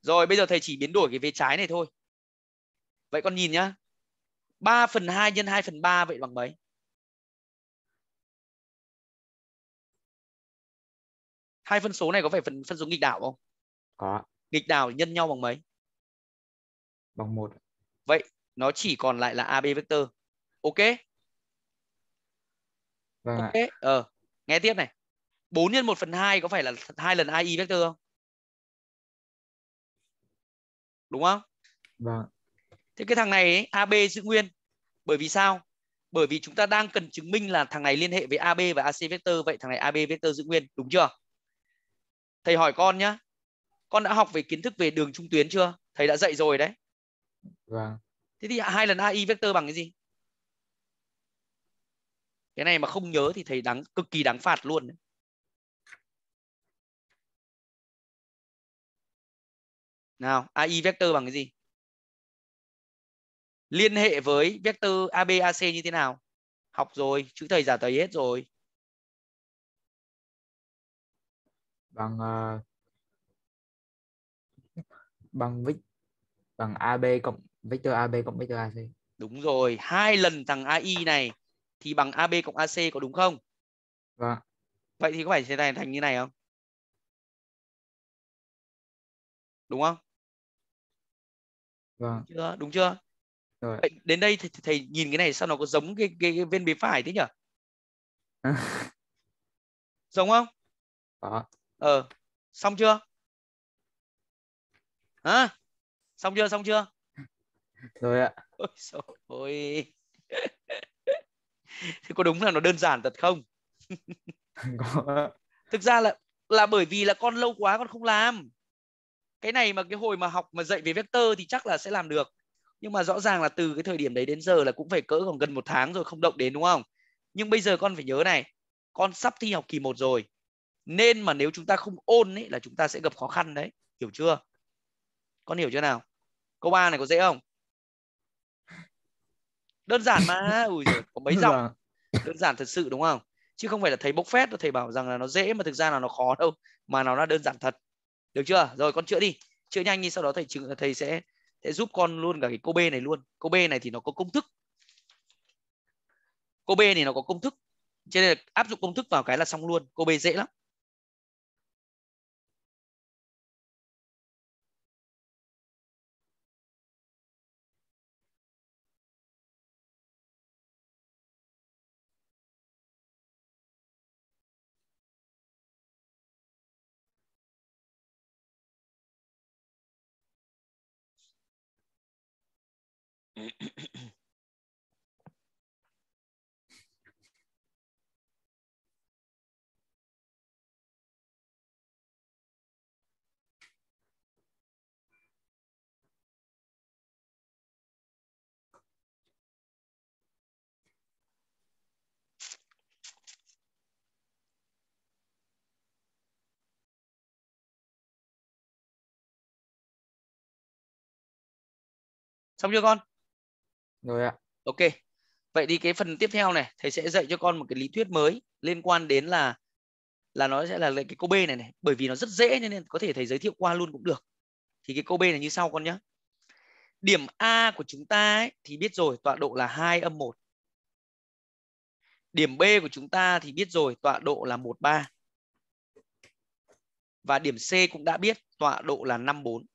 Rồi bây giờ thầy chỉ biến đổi cái vế trái này thôi. Vậy con nhìn nhá. 3 phần 2 nhân 2 phần 3 vậy bằng mấy? Hai phân số này có phải phần phân số nghịch đảo không? Có. Nghịch đảo nhân nhau bằng mấy? bằng một vậy nó chỉ còn lại là ab vector ok vâng ok ạ. ờ nghe tiếp này 4 nhân 1 phần 2 có phải là hai lần ai vector không đúng không vâng thế cái thằng này ấy, ab giữ nguyên bởi vì sao bởi vì chúng ta đang cần chứng minh là thằng này liên hệ với ab và ac vector vậy thằng này ab vector giữ nguyên đúng chưa thầy hỏi con nhá con đã học về kiến thức về đường trung tuyến chưa thầy đã dạy rồi đấy Vâng. Thế thì hai lần AI vector bằng cái gì? Cái này mà không nhớ thì thầy đáng cực kỳ đáng phạt luôn. Nào, AI vector bằng cái gì? Liên hệ với vector ABAC như thế nào? Học rồi, chữ thầy giả thầy hết rồi. Bằng uh, bằng vector bằng AB cộng vector AB cộng vector AC. Đúng rồi, hai lần thằng AI này thì bằng AB cộng AC có đúng không? Vâng. Vậy thì có phải thế này thành như này không? Đúng không? Vâng. chưa? Đúng chưa? Rồi. Vậy đến đây thầy, thầy nhìn cái này sao nó có giống cái cái, cái bên bên phải thế nhỉ? *laughs* giống không? Có. Ờ, xong chưa? Hả? xong chưa xong chưa rồi ạ ôi trời ơi thế có đúng là nó đơn giản thật không *laughs* thực ra là là bởi vì là con lâu quá con không làm cái này mà cái hồi mà học mà dạy về vector thì chắc là sẽ làm được nhưng mà rõ ràng là từ cái thời điểm đấy đến giờ là cũng phải cỡ khoảng gần một tháng rồi không động đến đúng không nhưng bây giờ con phải nhớ này con sắp thi học kỳ 1 rồi nên mà nếu chúng ta không ôn ấy là chúng ta sẽ gặp khó khăn đấy hiểu chưa con hiểu chưa nào câu a này có dễ không đơn giản mà ui giời, có mấy dòng đơn giản thật sự đúng không chứ không phải là thầy bốc phét thầy bảo rằng là nó dễ mà thực ra là nó khó đâu mà nó là đơn giản thật được chưa rồi con chữa đi chữa nhanh đi sau đó thầy chừng thầy sẽ sẽ giúp con luôn cả cái cô b này luôn cô b này thì nó có công thức cô b này nó có công thức cho nên là áp dụng công thức vào cái là xong luôn cô b dễ lắm xong chưa con rồi ạ ok vậy thì cái phần tiếp theo này thầy sẽ dạy cho con một cái lý thuyết mới liên quan đến là là nó sẽ là cái câu b này này bởi vì nó rất dễ nên, nên có thể thầy giới thiệu qua luôn cũng được thì cái câu b này như sau con nhé điểm a của chúng ta ấy, thì biết rồi tọa độ là hai âm một điểm b của chúng ta thì biết rồi tọa độ là một ba và điểm c cũng đã biết tọa độ là năm bốn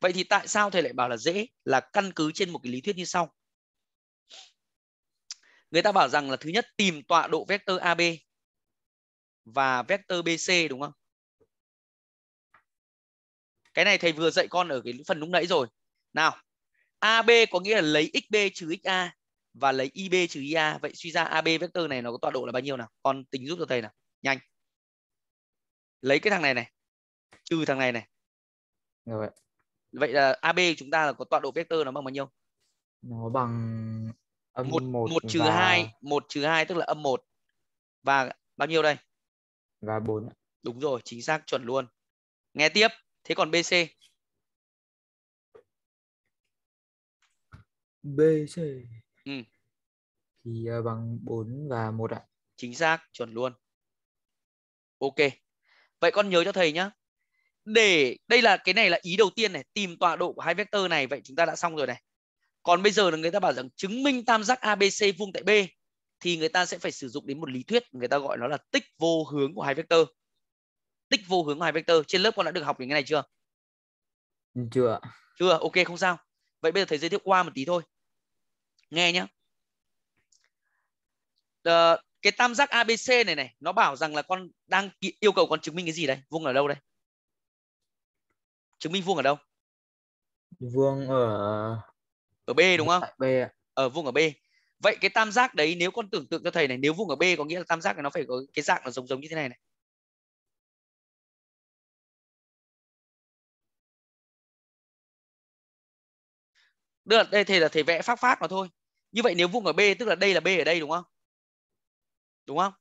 Vậy thì tại sao thầy lại bảo là dễ? Là căn cứ trên một cái lý thuyết như sau. Người ta bảo rằng là thứ nhất tìm tọa độ vector AB và vector BC đúng không? Cái này thầy vừa dạy con ở cái phần lúc nãy rồi. Nào, AB có nghĩa là lấy XB trừ XA và lấy IB trừ IA. Vậy suy ra AB vector này nó có tọa độ là bao nhiêu nào? Con tính giúp cho thầy nào. Nhanh. Lấy cái thằng này này. Trừ thằng này này. Rồi vậy là ab chúng ta là có tọa độ vector nó bằng bao nhiêu nó bằng âm một một trừ hai một trừ hai tức là âm một và bao nhiêu đây và bốn đúng rồi chính xác chuẩn luôn nghe tiếp thế còn bc bc ừ. thì ờ, bằng 4 và một ạ chính xác chuẩn luôn ok vậy con nhớ cho thầy nhá để đây là cái này là ý đầu tiên này tìm tọa độ của hai vectơ này vậy chúng ta đã xong rồi này còn bây giờ là người ta bảo rằng chứng minh tam giác abc vuông tại b thì người ta sẽ phải sử dụng đến một lý thuyết người ta gọi nó là tích vô hướng của hai vectơ tích vô hướng của hai vectơ trên lớp con đã được học đến cái này chưa ừ, chưa chưa ok không sao vậy bây giờ thầy giới thiệu qua một tí thôi nghe nhá à, cái tam giác abc này này nó bảo rằng là con đang yêu cầu con chứng minh cái gì đây vuông ở đâu đây chứng minh vuông ở đâu vuông ở ở b đúng không b ạ ở ờ, vuông ở b vậy cái tam giác đấy nếu con tưởng tượng cho thầy này nếu vuông ở b có nghĩa là tam giác này nó phải có cái dạng là giống giống như thế này này được đây thầy là thầy vẽ phác phát mà thôi như vậy nếu vuông ở b tức là đây là b ở đây đúng không đúng không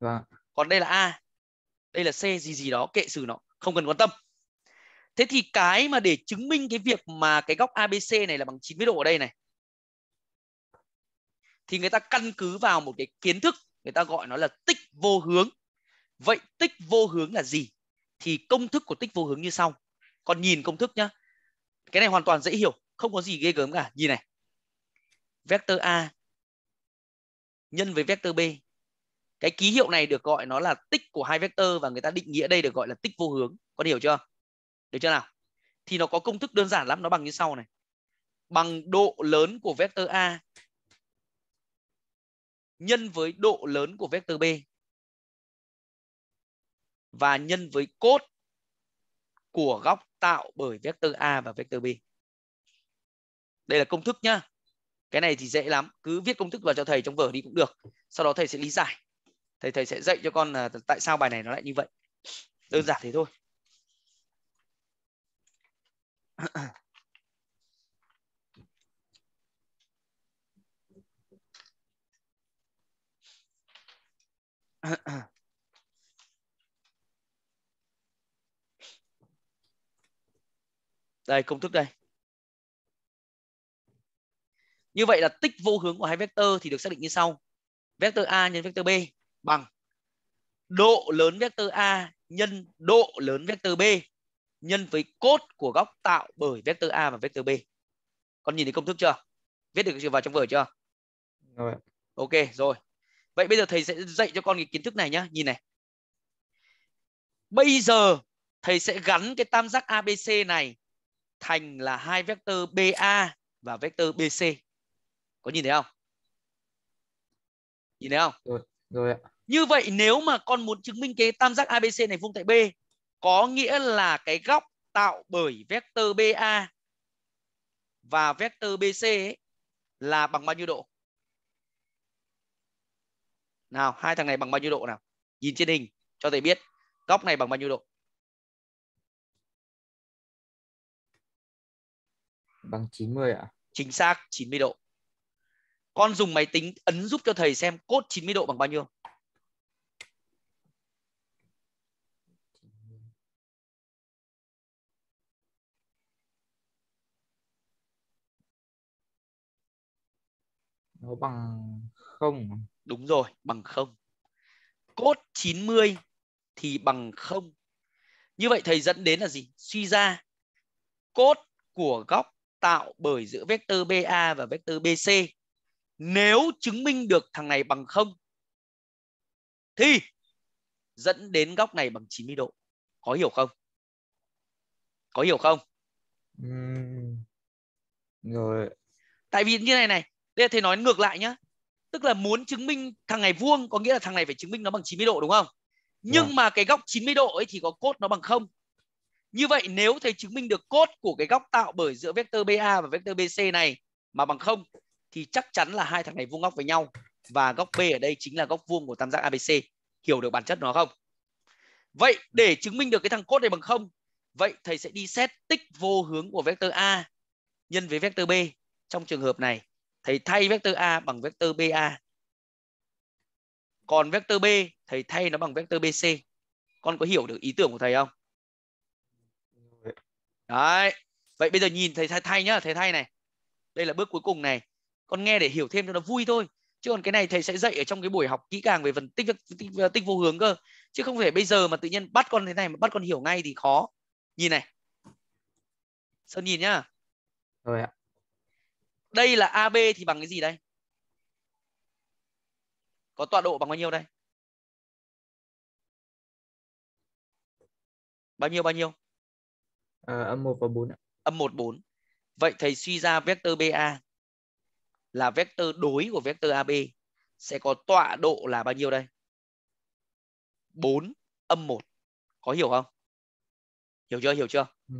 vâng. còn đây là a đây là c gì gì đó kệ xử nó không cần quan tâm Thế thì cái mà để chứng minh cái việc mà cái góc ABC này là bằng 90 độ ở đây này thì người ta căn cứ vào một cái kiến thức người ta gọi nó là tích vô hướng. Vậy tích vô hướng là gì? Thì công thức của tích vô hướng như sau. Còn nhìn công thức nhá. Cái này hoàn toàn dễ hiểu, không có gì ghê gớm cả. Nhìn này. Vector A nhân với vector B. Cái ký hiệu này được gọi nó là tích của hai vector và người ta định nghĩa đây được gọi là tích vô hướng. có hiểu chưa? được chưa nào thì nó có công thức đơn giản lắm nó bằng như sau này bằng độ lớn của vector a nhân với độ lớn của vector b và nhân với cốt của góc tạo bởi vector a và vector b đây là công thức nhá cái này thì dễ lắm cứ viết công thức vào cho thầy trong vở đi cũng được sau đó thầy sẽ lý giải thầy thầy sẽ dạy cho con là tại sao bài này nó lại như vậy đơn giản thế thôi *coughs* đây công thức đây như vậy là tích vô hướng của hai vectơ thì được xác định như sau vectơ a nhân vectơ b bằng độ lớn vectơ a nhân độ lớn vectơ b nhân với cốt của góc tạo bởi vector A và vector B. Con nhìn thấy công thức chưa? Viết được vào trong vở chưa? Rồi. Ok, rồi. Vậy bây giờ thầy sẽ dạy cho con cái kiến thức này nhá. Nhìn này. Bây giờ thầy sẽ gắn cái tam giác ABC này thành là hai vector BA và vector BC. Có nhìn thấy không? Nhìn thấy không? Rồi, rồi ạ. Như vậy nếu mà con muốn chứng minh cái tam giác ABC này vuông tại B có nghĩa là cái góc tạo bởi vector BA và vector BC ấy là bằng bao nhiêu độ? Nào, hai thằng này bằng bao nhiêu độ nào? Nhìn trên hình cho thầy biết góc này bằng bao nhiêu độ? Bằng 90 ạ. À? Chính xác 90 độ. Con dùng máy tính ấn giúp cho thầy xem cốt 90 độ bằng bao nhiêu. nó bằng không à? đúng rồi bằng không cốt 90 thì bằng không như vậy thầy dẫn đến là gì suy ra cốt của góc tạo bởi giữa vector BA và vector BC nếu chứng minh được thằng này bằng không thì dẫn đến góc này bằng 90 độ có hiểu không có hiểu không ừ. rồi tại vì như này này đây là thầy nói ngược lại nhá tức là muốn chứng minh thằng này vuông có nghĩa là thằng này phải chứng minh nó bằng 90 độ đúng không dạ. nhưng yeah. mà cái góc 90 độ ấy thì có cốt nó bằng không như vậy nếu thầy chứng minh được cốt của cái góc tạo bởi giữa vector BA và vector BC này mà bằng không thì chắc chắn là hai thằng này vuông góc với nhau và góc B ở đây chính là góc vuông của tam giác ABC. Hiểu được bản chất nó không? Vậy để chứng minh được cái thằng cốt này bằng không, vậy thầy sẽ đi xét tích vô hướng của vector A nhân với vector B trong trường hợp này thầy thay vectơ A bằng vectơ BA. Còn vectơ B thầy thay nó bằng vectơ BC. Con có hiểu được ý tưởng của thầy không? Đấy. Vậy bây giờ nhìn thầy thay, thay nhá, thầy thay này. Đây là bước cuối cùng này. Con nghe để hiểu thêm cho nó vui thôi. Chứ còn cái này thầy sẽ dạy ở trong cái buổi học kỹ càng về phần tích tích, tích vô hướng cơ. Chứ không thể bây giờ mà tự nhiên bắt con thế này mà bắt con hiểu ngay thì khó. Nhìn này. Sơn nhìn nhá. Rồi ạ đây là AB thì bằng cái gì đây có tọa độ bằng bao nhiêu đây bao nhiêu bao nhiêu à, âm 1 và 4 âm 1 4 vậy thầy suy ra vector BA là vector đối của vector AB sẽ có tọa độ là bao nhiêu đây 4 âm 1 có hiểu không hiểu chưa hiểu chưa ừ.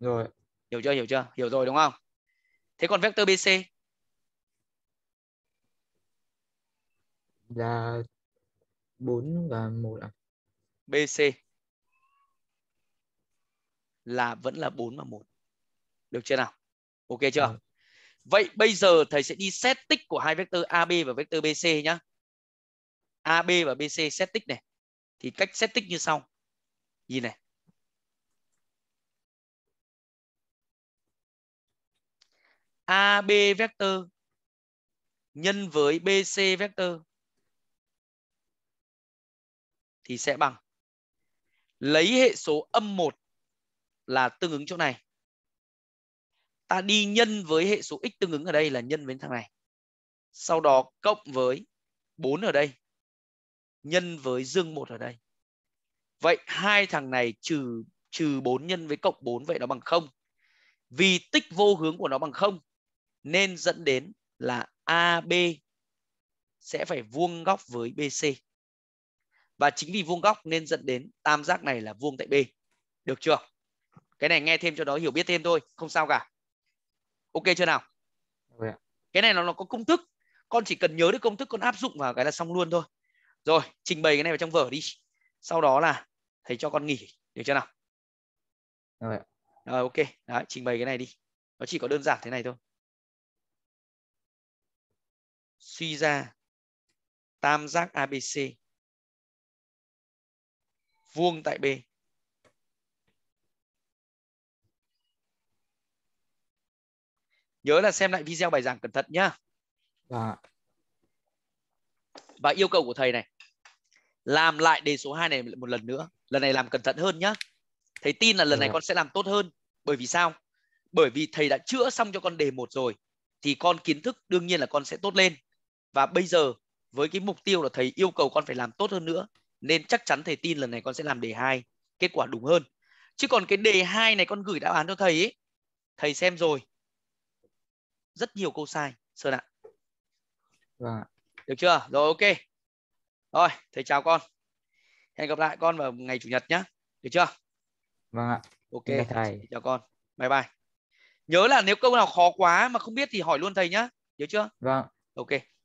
rồi hiểu chưa hiểu chưa hiểu rồi đúng không thế còn vector bc là 4 và 1 À? BC là vẫn là 4 và 1. Được chưa nào? Ok chưa? Ừ. Vậy bây giờ thầy sẽ đi xét tích của hai vector AB và vector BC nhá. AB và BC xét tích này. Thì cách xét tích như sau. Nhìn này. AB vector nhân với BC vector thì sẽ bằng lấy hệ số âm 1 là tương ứng chỗ này. Ta đi nhân với hệ số x tương ứng ở đây là nhân với thằng này. Sau đó cộng với 4 ở đây nhân với dương 1 ở đây. Vậy hai thằng này trừ trừ 4 nhân với cộng 4 vậy nó bằng 0. Vì tích vô hướng của nó bằng 0 nên dẫn đến là AB sẽ phải vuông góc với BC. Và chính vì vuông góc nên dẫn đến tam giác này là vuông tại B. Được chưa? Cái này nghe thêm cho đó hiểu biết thêm thôi, không sao cả. Ok chưa nào? Ừ. Cái này nó nó có công thức, con chỉ cần nhớ được công thức con áp dụng vào cái là xong luôn thôi. Rồi, trình bày cái này vào trong vở đi. Sau đó là thầy cho con nghỉ, được chưa nào? ừ. Rồi ok, Đấy, trình bày cái này đi. Nó chỉ có đơn giản thế này thôi. suy ra tam giác ABC vuông tại B. Nhớ là xem lại video bài giảng cẩn thận nhá. À. Và yêu cầu của thầy này làm lại đề số 2 này một lần nữa. Lần này làm cẩn thận hơn nhá. Thầy tin là lần này dạ. con sẽ làm tốt hơn. Bởi vì sao? Bởi vì thầy đã chữa xong cho con đề một rồi thì con kiến thức đương nhiên là con sẽ tốt lên và bây giờ với cái mục tiêu là thầy yêu cầu con phải làm tốt hơn nữa nên chắc chắn thầy tin lần này con sẽ làm đề 2 kết quả đúng hơn chứ còn cái đề 2 này con gửi đáp án cho thầy ấy thầy xem rồi rất nhiều câu sai sơn ạ à. được chưa rồi ok rồi thầy chào con hẹn gặp lại con vào ngày chủ nhật nhé được chưa vâng ạ ok thầy. chào con bye bye nhớ là nếu câu nào khó quá mà không biết thì hỏi luôn thầy nhá nhớ chưa vâng ok